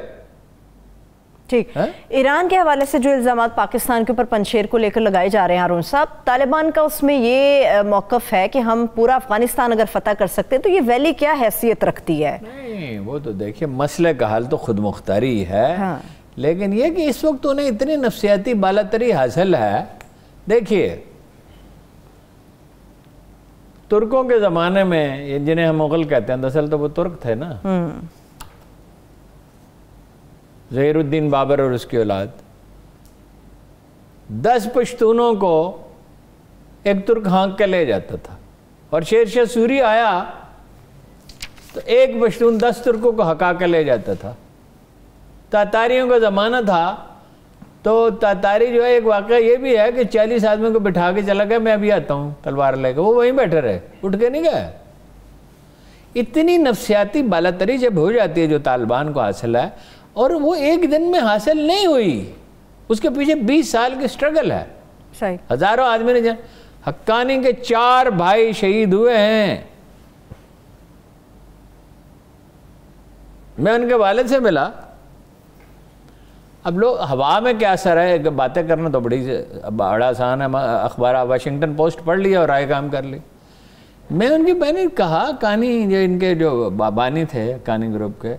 ठीक ईरान के हवाले से जो इल्ज़ाम पाकिस्तान के ऊपर पंशेर को लेकर लगाए जा रहे हैं अरुण साहब तालिबान का उसमें ये मौकफ है कि हम पूरा अफगानिस्तान अगर फतह कर सकते हैं तो ये वैली क्या हैसियत रखती है नहीं वो तो देखिए मसले का हाल तो खुद मुख्तारी है हाँ। लेकिन यह कि इस वक्त उन्हें इतनी नफसियाती बालतरी हासिल है देखिए तुर्कों के ज़माने में जिन्हें हम मुगल कहते हैं दरअसल तो वो तुर्क थे ना हम्म। जहरुद्दीन बाबर और उसकी औलाद दस पश्तूनों को एक तुर्क हाँक के ले जाता था और शेर शाह सूरी आया तो एक पश्तून दस तुर्कों को हका के ले जाता था तातारियों का ज़माना था तो तातारी जो है एक वाक़ ये भी है कि चालीस आदमी को बिठा के चला गया मैं अभी आता हूँ तलवार लेकर वो वहीं बैठे रहे उठ के नहीं गया इतनी नफसियाती बालातरी जब हो जाती है जो तालिबान को हासिल है और वो एक दिन में हासिल नहीं हुई उसके पीछे 20 साल की स्ट्रगल है सही हजारों आदमी ने जान हक्कानी के चार भाई शहीद हुए हैं मैं उनके वाले से मिला अब लोग हवा में क्या असर है बातें करना तो बड़ी बड़ा आसान है अखबार वाशिंगटन पोस्ट पढ़ लिया और राय काम कर ली मैं उनकी बहन कहा कहानी जो इनके जो बानी थे कहानी ग्रुप के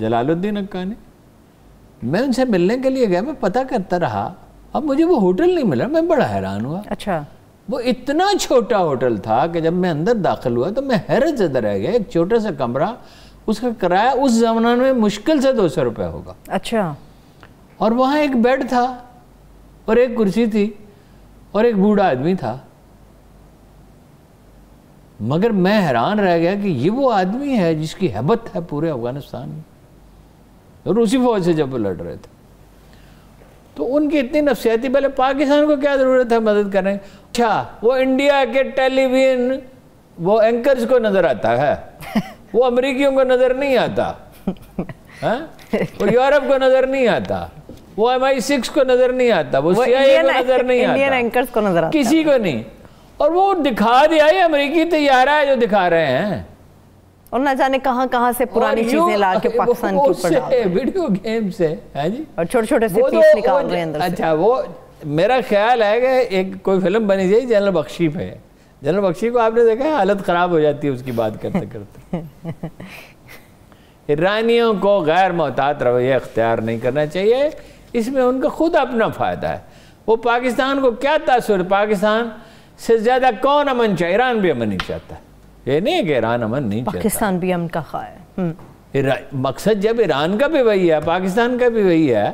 जलालुद्दीन अक्का ने मैं उनसे मिलने के लिए गया मैं पता करता रहा अब मुझे वो होटल नहीं मिला मैं बड़ा हैरान हुआ अच्छा वो इतना छोटा होटल था कि जब मैं अंदर दाखिल हुआ तो मैं हैरत ज़्यादा रह गया एक छोटा सा कमरा उसका किराया उस जमाने में मुश्किल से दो सौ रुपये होगा अच्छा और वहाँ एक बेड था और एक कुर्सी थी और एक बूढ़ा आदमी था मगर मैं हैरान रह गया कि ये वो आदमी है जिसकी हैबत है पूरे अफगानिस्तान में रूसी फौज से जब लड़ रहे थे तो उनकी इतनी नफसियाती पहले पाकिस्तान को क्या ज़रूरत है मदद करने अच्छा वो इंडिया के टेलीविजन वो एंकर्स को नज़र आता है वो अमरीकियों को नज़र हाँ? नहीं आता वो यूरोप को नज़र नहीं आता वो एम आई सिक्स को नज़र नहीं आता वो, वो ए को नज़र नहीं इंडियन आता एंकर्स को नजर आता किसी को नहीं और वो दिखा दिया ये अमरीकी तैयारा है जो दिखा रहे हैं और ना जाने कहां कहां से पुरानी चीजें ला के पाकिस्तान के ऊपर वीडियो गेम से है जी और छोटे छोटे से पीस तो निकाल रहे हैं अंदर अच्छा वो मेरा ख्याल है कि एक कोई फिल्म बनी जाए जनरल बख्शी पे जनरल बख्शी को आपने देखा है हालत ख़राब हो जाती है उसकी बात करते करते ईरानियों को गैर मोहतात रवैया अख्तियार नहीं करना चाहिए इसमें उनका खुद अपना फ़ायदा है वो पाकिस्तान को क्या तासुर पाकिस्तान से ज़्यादा कौन अमन चाहे ईरान भी अमन नहीं चाहता है ये नहीं कि ईरान अमन नहीं पाकिस्तान भी अमन का खा है हम्म। मकसद जब ईरान का भी वही है पाकिस्तान का भी वही है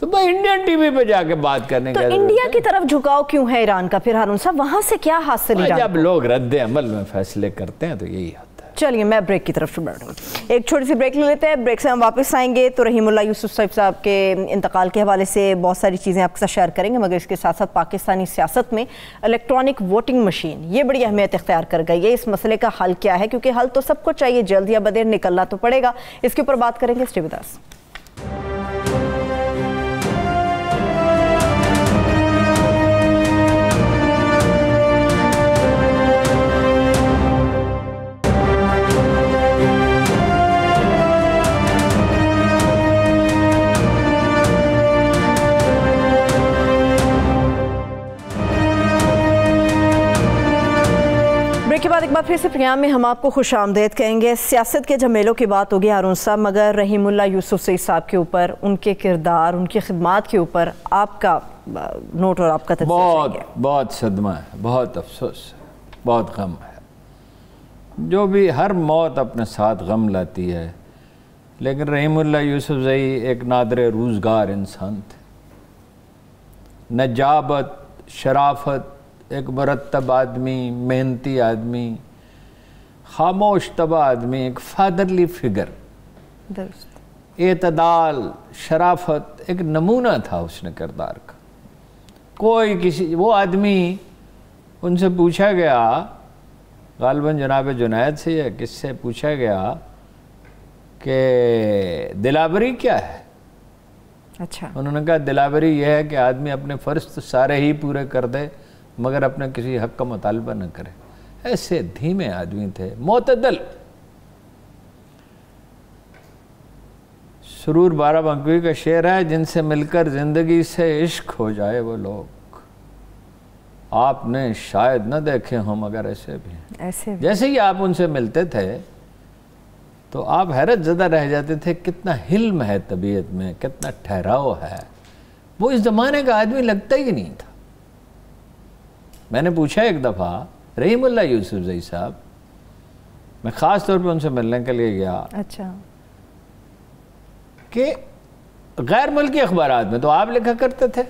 तो भाई इंडियन टीवी पे जाके बात करने तो इंडिया की तरफ झुकाव क्यों है ईरान का फिर हारून साहब वहां से क्या हासिल जब लोग रद्द अमल में फैसले करते हैं तो यही होता चलिए मैं ब्रेक की तरफ बढ़ एक छोटी सी ब्रेक ले लेते हैं ब्रेक से हम वापस आएंगे तो रहीमुल्ला यूसुफ साहिब साहब के इंतकाल के हवाले से बहुत सारी चीज़ें आपके साथ शेयर करेंगे मगर इसके साथ साथ पाकिस्तानी सियासत में इलेक्ट्रॉनिक वोटिंग मशीन ये बड़ी अहमियत इख्तियार कर गई है इस मसले का हल क्या है क्योंकि हल तो सबको चाहिए जल्द या बदेर निकलना तो पड़ेगा इसके ऊपर बात करेंगे श्रीविदास साथ एक बार फिर से प्रियाम में हम आपको खुश आमदेद कहेंगे सियासत के झमेलों की बात होगी अरुण साहब मगर रहीमुल्ला यूसुफ सईद साहब के ऊपर उनके किरदार उनकी खदमात के ऊपर आपका नोट और आपका बहुत बहुत सदमा है बहुत अफसोस है बहुत गम है जो भी हर मौत अपने साथ गम लाती है लेकिन रहीमुल्ला यूसुफ जई एक नादर रोज़गार इंसान थे नजाबत शराफत एक मरतब आदमी मेहनती आदमी खामोश तबा आदमी एक फादरली फिगर एतदाल शराफत एक नमूना था उसने किरदार का कोई किसी वो आदमी उनसे पूछा गया गालबन जनाब जुनाद से या किससे पूछा गया कि दिलावरी क्या है अच्छा उन्होंने कहा दिलावरी यह है कि आदमी अपने फ़र्ज तो सारे ही पूरे कर दे मगर अपना किसी हक का मुतालबा न करें ऐसे धीमे आदमी थे मोतदल सुरूर बारा बंकवी का शेर है जिनसे मिलकर ज़िंदगी से इश्क हो जाए वो लोग आपने शायद न देखे हों मगर ऐसे भी ऐसे भी। जैसे ही आप उनसे मिलते थे तो आप हैरत ज़दा रह जाते थे कितना हिल्म है तबीयत में कितना ठहराव है वो इस ज़माने का आदमी लगता ही नहीं था मैंने पूछा एक दफ़ा रहीमुल्ला यूसुफ जई साहब मैं ख़ास तौर पे उनसे मिलने के लिए गया अच्छा कि गैर मुल्की अखबार में तो आप लिखा करते थे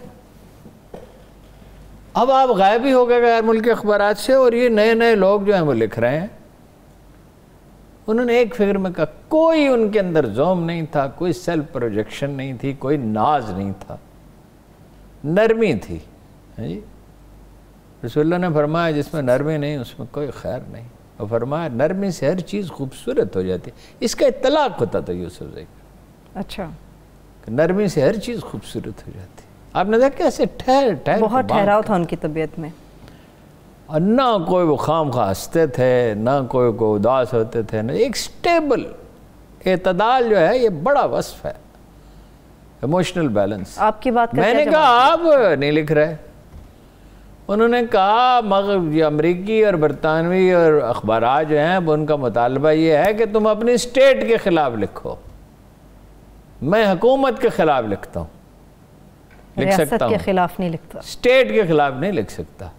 अब आप गायब ही हो गए गैर मुल्की अखबार से और ये नए नए लोग जो हैं वो लिख रहे हैं उन्होंने एक फिक्र में कहा कोई उनके अंदर जोम नहीं था कोई सेल्फ प्रोजेक्शन नहीं थी कोई नाज नहीं था नरमी थी जी रसोल्ला ने फरमाया जिसमें नरमी नहीं उसमें कोई खैर नहीं और फरमाया नरमी से हर चीज़ खूबसूरत हो जाती है इसका इतलाक होता था यूसुफ जई अच्छा नरमी से हर चीज़ खूबसूरत हो जाती है आपने देखा कैसे ठहर ठहर बहुत ठहराव था उनकी तबीयत में और ना कोई वो खाम खा हंसते थे ना कोई को उदास होते थे ना एक स्टेबल एतदाल जो है ये बड़ा वसफ है इमोशनल बैलेंस आपकी बात मैंने कहा आप नहीं लिख रहे उन्होंने कहा मगर अमरीकी और बरतानवी और अखबार जो हैं उनका मुतालबा ये है कि तुम अपनी स्टेट के ख़िलाफ़ लिखो मैं हुकूमत के ख़िलाफ़ लिखता हूँ लिख सकता हूँ खिलाफ नहीं लिखता स्टेट के खिलाफ नहीं लिख सकता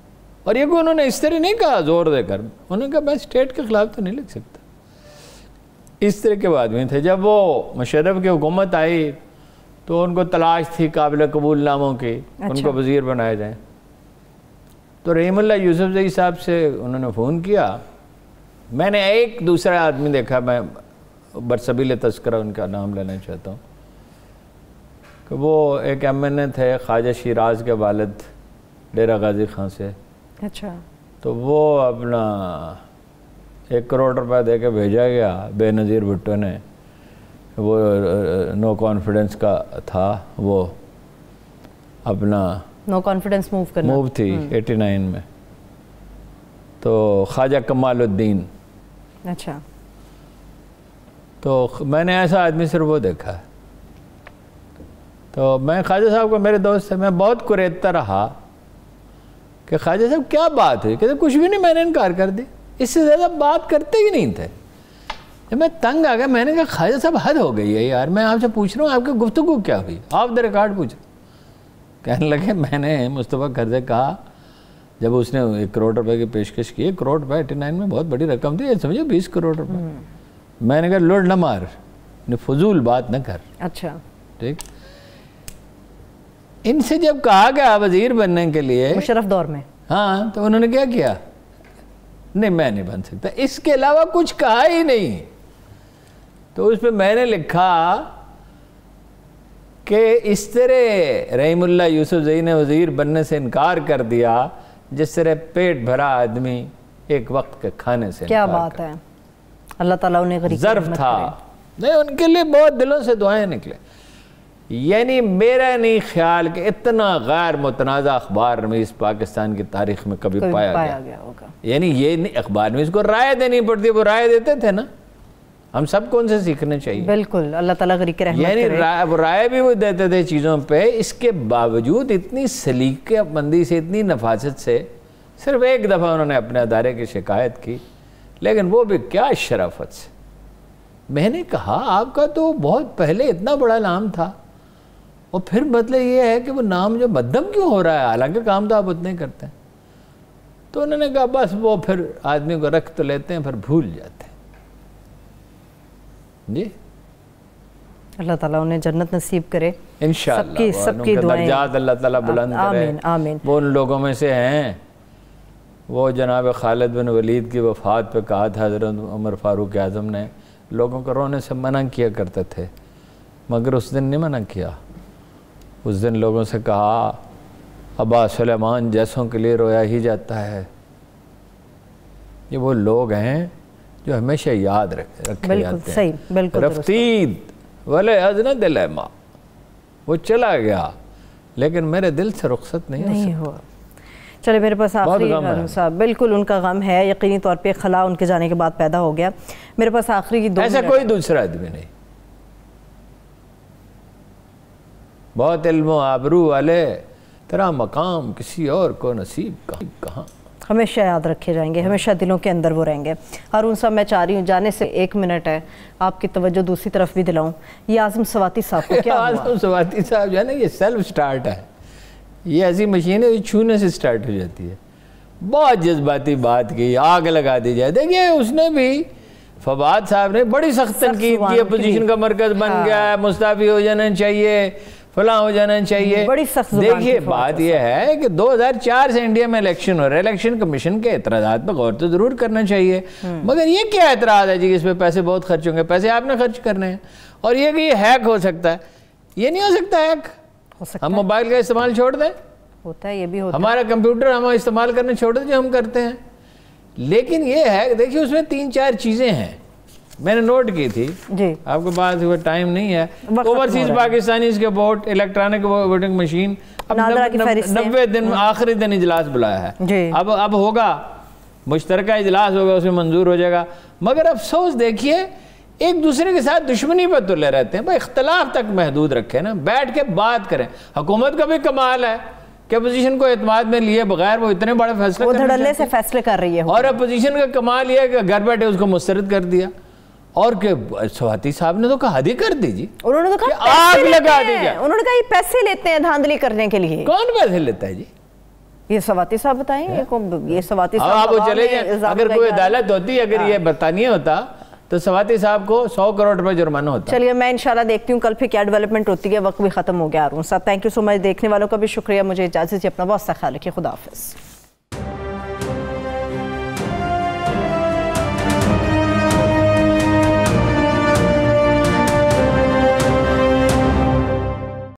और ये कोई उन्होंने इस तरह नहीं कहा जोर देकर उन्होंने कहा मैं स्टेट के खिलाफ तो नहीं लिख सकता इस तरह के आदमी थे जब वो मुशरफ की हुकूमत आई तो उनको तलाश थी काबिल कबूल नामों की अच्छा। उनको वजीर बनाए जाए तो रहीमल्ला यूसुफजई साहब से उन्होंने फ़ोन किया मैंने एक दूसरा आदमी देखा मैं बरसबील तस्करा उनका नाम लेना चाहता हूँ कि वो एक एम एन ए थे ख्वाजा शराज के वालद डेरा गाजी खां से अच्छा तो वो अपना एक करोड़ रुपया दे के भेजा गया बेनज़ीर भुट्टो ने वो नो कॉन्फिडेंस का था वो अपना नो कॉन्फिडेंस मूव करना मूव थी 89 hmm. में तो ख्वाजा कमालुद्दीन अच्छा तो मैंने ऐसा आदमी सिर्फ वो देखा तो मैं ख्वाजा साहब को मेरे दोस्त से मैं बहुत कुरेदता रहा कि ख्वाजा साहब क्या बात है कहते कुछ भी नहीं मैंने इनकार कर दी इससे ज़्यादा बात करते ही नहीं थे जब मैं तंग आ गया मैंने कहा ख्वाजा साहब हद हो गई है यार मैं आपसे पूछ रहा हूँ आपकी गुफ्तु क्या हुई आप द रिकॉर्ड पूछ रहा कहने लगे मैंने मुस्तफ़ा खर्जे कहा जब उसने एक करोड़ रुपए की पेशकश की करोड़ रुपए एटी नाइन में बहुत बड़ी रकम थी समझो बीस करोड़ रुपए हम्म। मैंने कहा लोड ना मार ने फजूल बात ना कर अच्छा ठीक इनसे जब कहा गया वजीर बनने के लिए मुशरफ दौर में हाँ तो उन्होंने क्या किया नहीं मैं नहीं बन सकता इसके अलावा कुछ कहा ही नहीं तो उस पर मैंने लिखा कि इस तरह रहीमुल्ला यूसुफ जई ने वज़ीर बनने से इनकार कर दिया जिस तरह पेट भरा आदमी एक वक्त के खाने से क्या बात है अल्लाह ताला उन्हें गरीब जर्फ था नहीं उनके लिए बहुत दिलों से दुआएं निकले यानी मेरा नहीं ख्याल कि इतना गैर मुतनाज़ अखबार इस पाकिस्तान की तारीख में कभी, कभी पाया, पाया गया, गया होगा यानी ये नहीं अखबार में को राय देनी पड़ती वो राय देते थे ना हम सब कौन से सीखने चाहिए बिल्कुल अल्लाह ताला गरीक रहमत यानी राय वो राय भी वो देते थे चीज़ों पे इसके बावजूद इतनी सलीकेबंदी से इतनी नफासत से सिर्फ एक दफ़ा उन्होंने अपने अदारे की शिकायत की लेकिन वो भी क्या शराफत से मैंने कहा आपका तो बहुत पहले इतना बड़ा नाम था और फिर बदले ये है कि वो नाम जो मध्यम क्यों हो रहा है हालांकि काम तो आप उतने करते हैं तो उन्होंने कहा बस वो फिर आदमी को रख तो लेते हैं फिर भूल जाते हैं जी अल्लाह ताला उन्हें जन्नत नसीब करे सबकी सबकी दर्जात अल्लाह ताला बुलंद करे आमीन वो उन लोगों में से हैं वो जनाब खालिद बिन वलीद की वफ़ात पे कहा था हज़रत उमर फ़ारूक आज़म ने लोगों को रोने से मना किया करते थे मगर उस दिन नहीं मना किया उस दिन लोगों से कहा अब्बा सलेमान जैसों के लिए रोया ही जाता है ये वो लोग हैं जो हमेशा याद रख बिल्कुल सही बिल्कुल रफ्तीद वाले अजना दिल माँ वो चला गया लेकिन मेरे दिल से रुखसत नहीं, नहीं हुआ चले मेरे पास आखिरी साहब बिल्कुल उनका गम है यकीनी तौर पे खला उनके जाने के बाद पैदा हो गया मेरे पास आखिरी दो ऐसा कोई दूसरा आदमी नहीं बहुत इल्म आबरू वाले तेरा मकाम किसी और को नसीब कहाँ कहाँ हमेशा याद रखे जाएंगे हमेशा दिलों के अंदर वो रहेंगे हारून साहब मैं चाह रही हूँ जाने से एक मिनट है आपकी तवज्जो दूसरी तरफ भी दिलाऊँ ये आज़म सवाती साहब को क्या आज़म सवाती साहब जो है ना ये सेल्फ स्टार्ट है ये ऐसी मशीन है जो छूने से स्टार्ट हो जाती है बहुत जज्बाती बात की आग लगा दी जाए देखिए उसने भी फवाद साहब ने बड़ी सख्त तनकीद की अपोजिशन का मरकज़ बन हाँ। गया है मुस्ताफ़ी हो जाना चाहिए फला हो जाना चाहिए बड़ी सख्त देखिए बात यह है कि 2004 से इंडिया में इलेक्शन हो रहा है इलेक्शन कमीशन के एतराज़ा पर गौर तो ज़रूर करना चाहिए हम्म। मगर ये क्या एतराज़ है जी कि इस पर पैसे बहुत खर्च होंगे पैसे आपने खर्च करने हैं और ये कि ये हैक हो सकता है ये नहीं हो सकता हैक हो सकता हम मोबाइल का इस्तेमाल छोड़ दें होता है ये भी होता हमारा कंप्यूटर हम इस्तेमाल करना छोड़ दें जो हम करते हैं लेकिन ये है देखिए उसमें तीन चार चीज़ें हैं मैंने नोट की थी जी आपके पास हुआ टाइम नहीं है ओवरसीज पाकिस्तानी के वोट इलेक्ट्रॉनिक वोटिंग मशीन अब नब्बे दिन हम्म। आखिरी दिन इजलास बुलाया है अब अब होगा मुश्तर इजलास होगा उसमें मंजूर हो जाएगा मगर अफसोस देखिए एक दूसरे के साथ दुश्मनी पर तुले तो रहते हैं भाई इख्तलाफ तक महदूद रखे ना बैठ के बात करें हुकूमत का भी कमाल है कि अपोजिशन को एतमाद में लिए बगैर वो इतने बड़े फैसले से फैसले कर रही है और अपोजिशन का कमाल यह है कि घर बैठे उसको मुस्तरद कर दिया और के स्वाति साहब ने तो कहा हद कर दीजिए उन्होंने तो कहा आग लगा दीजिए उन्होंने कहा ये पैसे लेते हैं धांधली करने के लिए कौन पैसे लेता है जी ये स्वाति साहब बताएंगे ये हाँ। स्वाति साहब आप वो चले जाए अगर कोई अदालत होती अगर हाँ। ये बरतानिया होता तो सवाती साहब को सौ करोड़ रुपए जुर्माना होता चलिए मैं इंशाल्लाह देखती हूँ कल फिर क्या डेवलपमेंट होती है वक्त भी खत्म हो गया अरुण साहब थैंक यू सो मच देखने वालों का भी शुक्रिया मुझे इजाजत अपना बहुत सा ख्याल रखिए खुदाफिज़